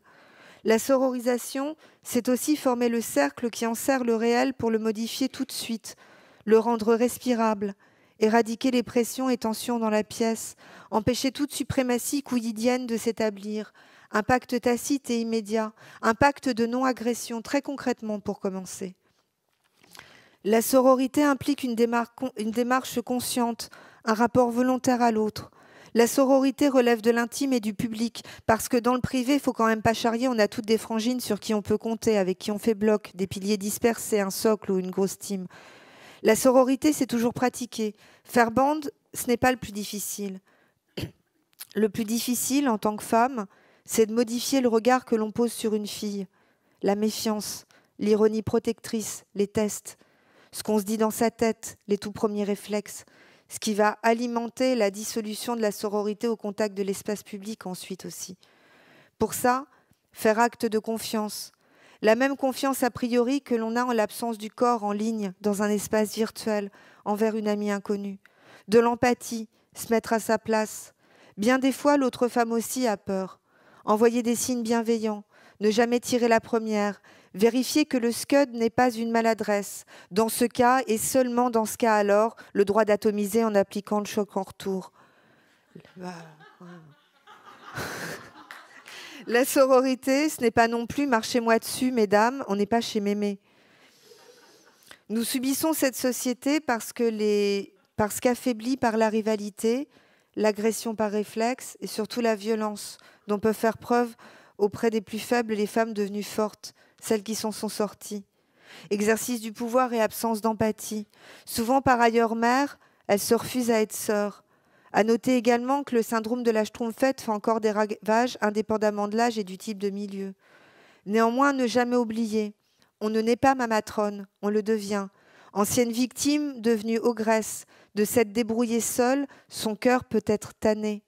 Speaker 1: La sororisation, c'est aussi former le cercle qui en sert le réel pour le modifier tout de suite, le rendre respirable, éradiquer les pressions et tensions dans la pièce, empêcher toute suprématie couillidienne de s'établir, un pacte tacite et immédiat, un pacte de non-agression, très concrètement pour commencer. La sororité implique une démarche, consciente, un rapport volontaire à l'autre. La sororité relève de l'intime et du public, parce que dans le privé, il faut quand même pas charrier, on a toutes des frangines sur qui on peut compter, avec qui on fait bloc, des piliers dispersés, un socle ou une grosse team. La sororité, c'est toujours pratiquer. Faire bande, ce n'est pas le plus difficile. Le plus difficile en tant que femme, c'est de modifier le regard que l'on pose sur une fille, la méfiance, l'ironie protectrice, les tests, ce qu'on se dit dans sa tête, les tout premiers réflexes, ce qui va alimenter la dissolution de la sororité au contact de l'espace public ensuite aussi. Pour ça, faire acte de confiance, la même confiance a priori que l'on a en l'absence du corps en ligne dans un espace virtuel envers une amie inconnue, de l'empathie, se mettre à sa place. Bien des fois, l'autre femme aussi a peur envoyer des signes bienveillants, ne jamais tirer la première, vérifier que le scud n'est pas une maladresse. Dans ce cas, et seulement dans ce cas alors, le droit d'atomiser en appliquant le choc en retour. La sororité, ce n'est pas non plus marchez-moi dessus, mesdames, on n'est pas chez mémé. Nous subissons cette société parce que les parce qu'affaiblie par la rivalité, l'agression par réflexe et surtout la violence, dont peuvent faire preuve auprès des plus faibles les femmes devenues fortes, celles qui s'en sont sorties. Exercice du pouvoir et absence d'empathie. Souvent par ailleurs mère, elle se refuse à être sœur. À noter également que le syndrome de la schtroumpfette fait encore des ravages indépendamment de l'âge et du type de milieu. Néanmoins, ne jamais oublier, on ne naît pas ma matrone, on le devient. Ancienne victime, devenue ogresse, de s'être débrouillée seule, son cœur peut être tanné.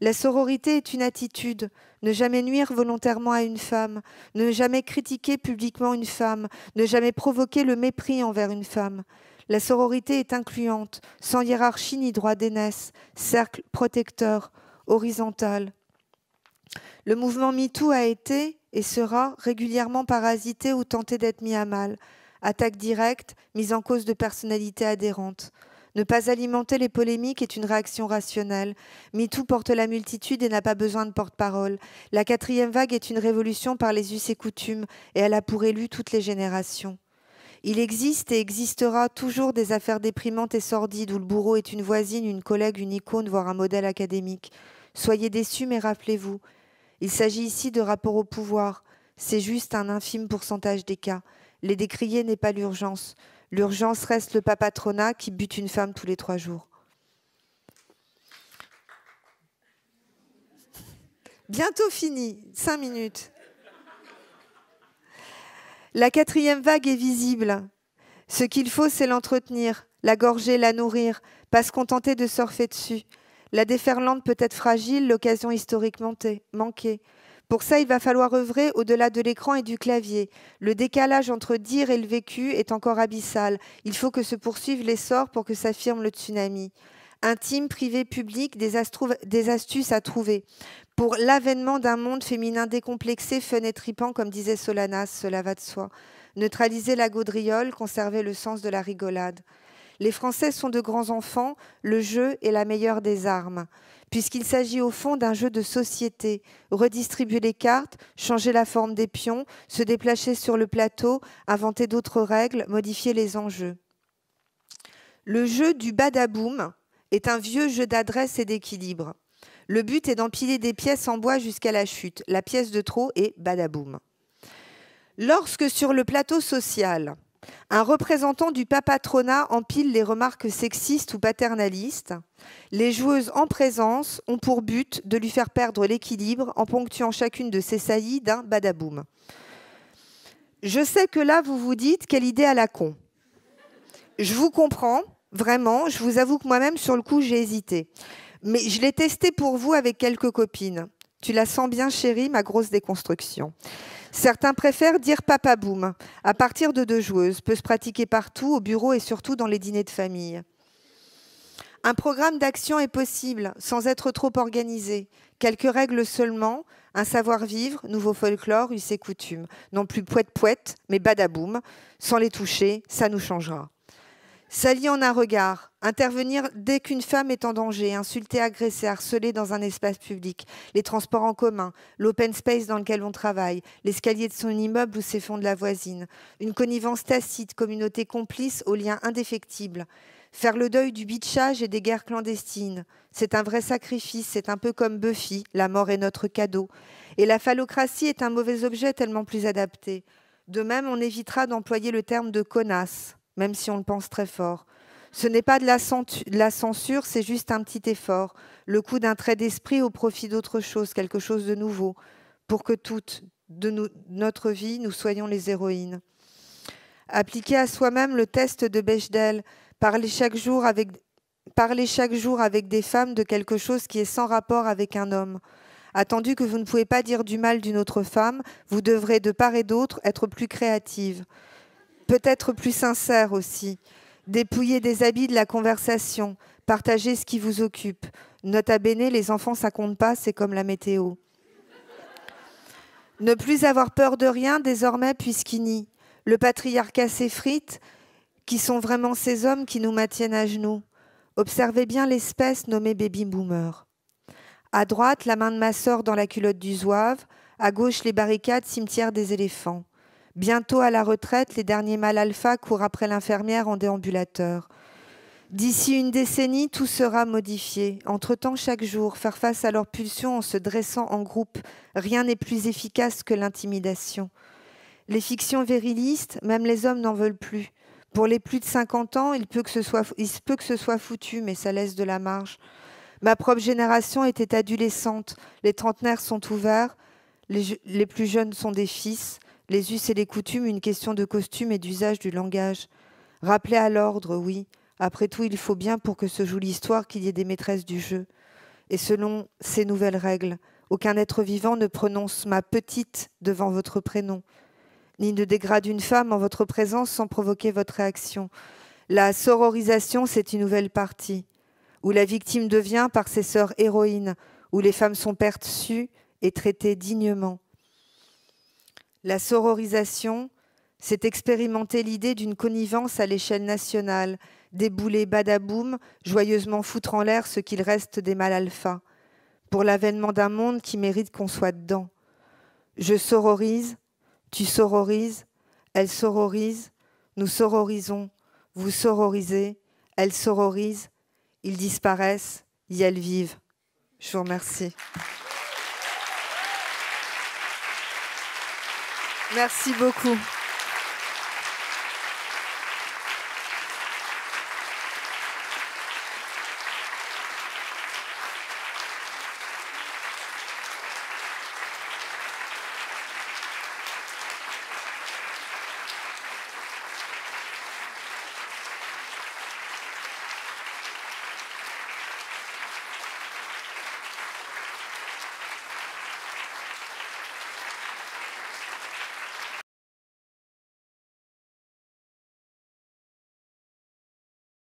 Speaker 1: La sororité est une attitude. Ne jamais nuire volontairement à une femme, ne jamais critiquer publiquement une femme, ne jamais provoquer le mépris envers une femme. La sororité est incluante, sans hiérarchie ni droit d'aînesse, cercle protecteur, horizontal. Le mouvement MeToo a été et sera régulièrement parasité ou tenté d'être mis à mal. Attaque directe, mise en cause de personnalités adhérentes. Ne pas alimenter les polémiques est une réaction rationnelle. MeToo porte la multitude et n'a pas besoin de porte-parole. La quatrième vague est une révolution par les us et coutumes, et elle a pour élu toutes les générations. Il existe et existera toujours des affaires déprimantes et sordides où le bourreau est une voisine, une collègue, une icône, voire un modèle académique. Soyez déçus, mais rappelez-vous. Il s'agit ici de rapport au pouvoir. C'est juste un infime pourcentage des cas. Les décrier n'est pas l'urgence. L'urgence reste le papatronat qui bute une femme tous les trois jours. Bientôt fini, cinq minutes. La quatrième vague est visible. Ce qu'il faut, c'est l'entretenir, la gorger, la nourrir, pas se contenter de surfer dessus. La déferlante peut être fragile, l'occasion historique manquée. Pour ça, il va falloir œuvrer au-delà de l'écran et du clavier. Le décalage entre dire et le vécu est encore abyssal. Il faut que se poursuive l'essor pour que s'affirme le tsunami. Intime, privé, public, des, astuces à trouver pour l'avènement d'un monde féminin décomplexé, fenêtre comme disait Solanas, cela va de soi. Neutraliser la gaudriole, conserver le sens de la rigolade. Les Français sont de grands enfants, le jeu est la meilleure des armes, puisqu'il s'agit au fond d'un jeu de société. Redistribuer les cartes, changer la forme des pions, se déplacer sur le plateau, inventer d'autres règles, modifier les enjeux. Le jeu du badaboum est un vieux jeu d'adresse et d'équilibre. Le but est d'empiler des pièces en bois jusqu'à la chute. La pièce de trop est badaboum. Lorsque sur le plateau social, un représentant du papatronat empile les remarques sexistes ou paternalistes. Les joueuses en présence ont pour but de lui faire perdre l'équilibre en ponctuant chacune de ses saillies d'un badaboum. Je sais que là, vous vous dites quelle idée à la con. Je vous comprends, vraiment. Je vous avoue que moi-même, sur le coup, j'ai hésité. Mais je l'ai testé pour vous avec quelques copines. Tu la sens bien, chérie, ma grosse déconstruction. Certains préfèrent dire papa boom. À partir de deux joueuses, peut se pratiquer partout, au bureau et surtout dans les dîners de famille. Un programme d'action est possible sans être trop organisé. Quelques règles seulement, un savoir-vivre, nouveau folklore, us et coutumes. Non plus poète-poète, mais badaboum. Sans les toucher, ça nous changera. S'allier en un regard, intervenir dès qu'une femme est en danger, insulter, agresser, harceler dans un espace public, les transports en commun, l'open space dans lequel on travaille, l'escalier de son immeuble ou ses fonds de la voisine, une connivence tacite, communauté complice aux liens indéfectibles. Faire le deuil du bitchage et des guerres clandestines. C'est un vrai sacrifice, c'est un peu comme Buffy, la mort est notre cadeau. Et la phallocratie est un mauvais objet tellement plus adapté. De même, on évitera d'employer le terme de connasse même si on le pense très fort. Ce n'est pas de la, censure, c'est juste un petit effort, le coup d'un trait d'esprit au profit d'autre chose, quelque chose de nouveau, pour que toutes, de notre vie, nous soyons les héroïnes. Appliquer à soi-même le test de Bechdel, parler chaque, jour avec, parler chaque jour avec des femmes de quelque chose qui est sans rapport avec un homme. Attendu que vous ne pouvez pas dire du mal d'une autre femme, vous devrez de part et d'autre être plus créative peut-être plus sincère aussi. Dépouiller des habits de la conversation, partager ce qui vous occupe. Note à Béné, les enfants, ça compte pas, c'est comme la météo. ne plus avoir peur de rien désormais puisqu'il nie. Le patriarcat s'effrite, qui sont vraiment ces hommes qui nous maintiennent à genoux. Observez bien l'espèce nommée baby boomer. À droite, la main de ma sœur dans la culotte du zouave. À gauche, les barricades, cimetière des éléphants. Bientôt à la retraite, les derniers mâles alpha courent après l'infirmière en déambulateur. D'ici une décennie, tout sera modifié. Entre-temps, chaque jour, faire face à leurs pulsions en se dressant en groupe, rien n'est plus efficace que l'intimidation. Les fictions virilistes, même les hommes n'en veulent plus. Pour les plus de 50 ans, il, peut que ce soit, peut que ce soit foutu, mais ça laisse de la marge. Ma propre génération était adolescente. Les trentenaires sont ouverts. les plus jeunes sont des fils les us et les coutumes, une question de costume et d'usage du langage. rappelez à l'ordre, oui. Après tout, il faut bien pour que se joue l'histoire qu'il y ait des maîtresses du jeu. Et selon ces nouvelles règles, aucun être vivant ne prononce ma petite devant votre prénom, ni ne dégrade une femme en votre présence sans provoquer votre réaction. La sororisation, c'est une nouvelle partie, où la victime devient par ses sœurs héroïnes, où les femmes sont perçues et traitées dignement. La sororisation, c'est expérimenter l'idée d'une connivence à l'échelle nationale, débouler badaboum, joyeusement foutre en l'air ce qu'il reste des mâles alpha, pour l'avènement d'un monde qui mérite qu'on soit dedans. Je sororise, tu sororises, elle sororise, nous sororisons, vous sororisez, elle sororise, ils disparaissent, y elles vivent. Je vous remercie. Merci beaucoup.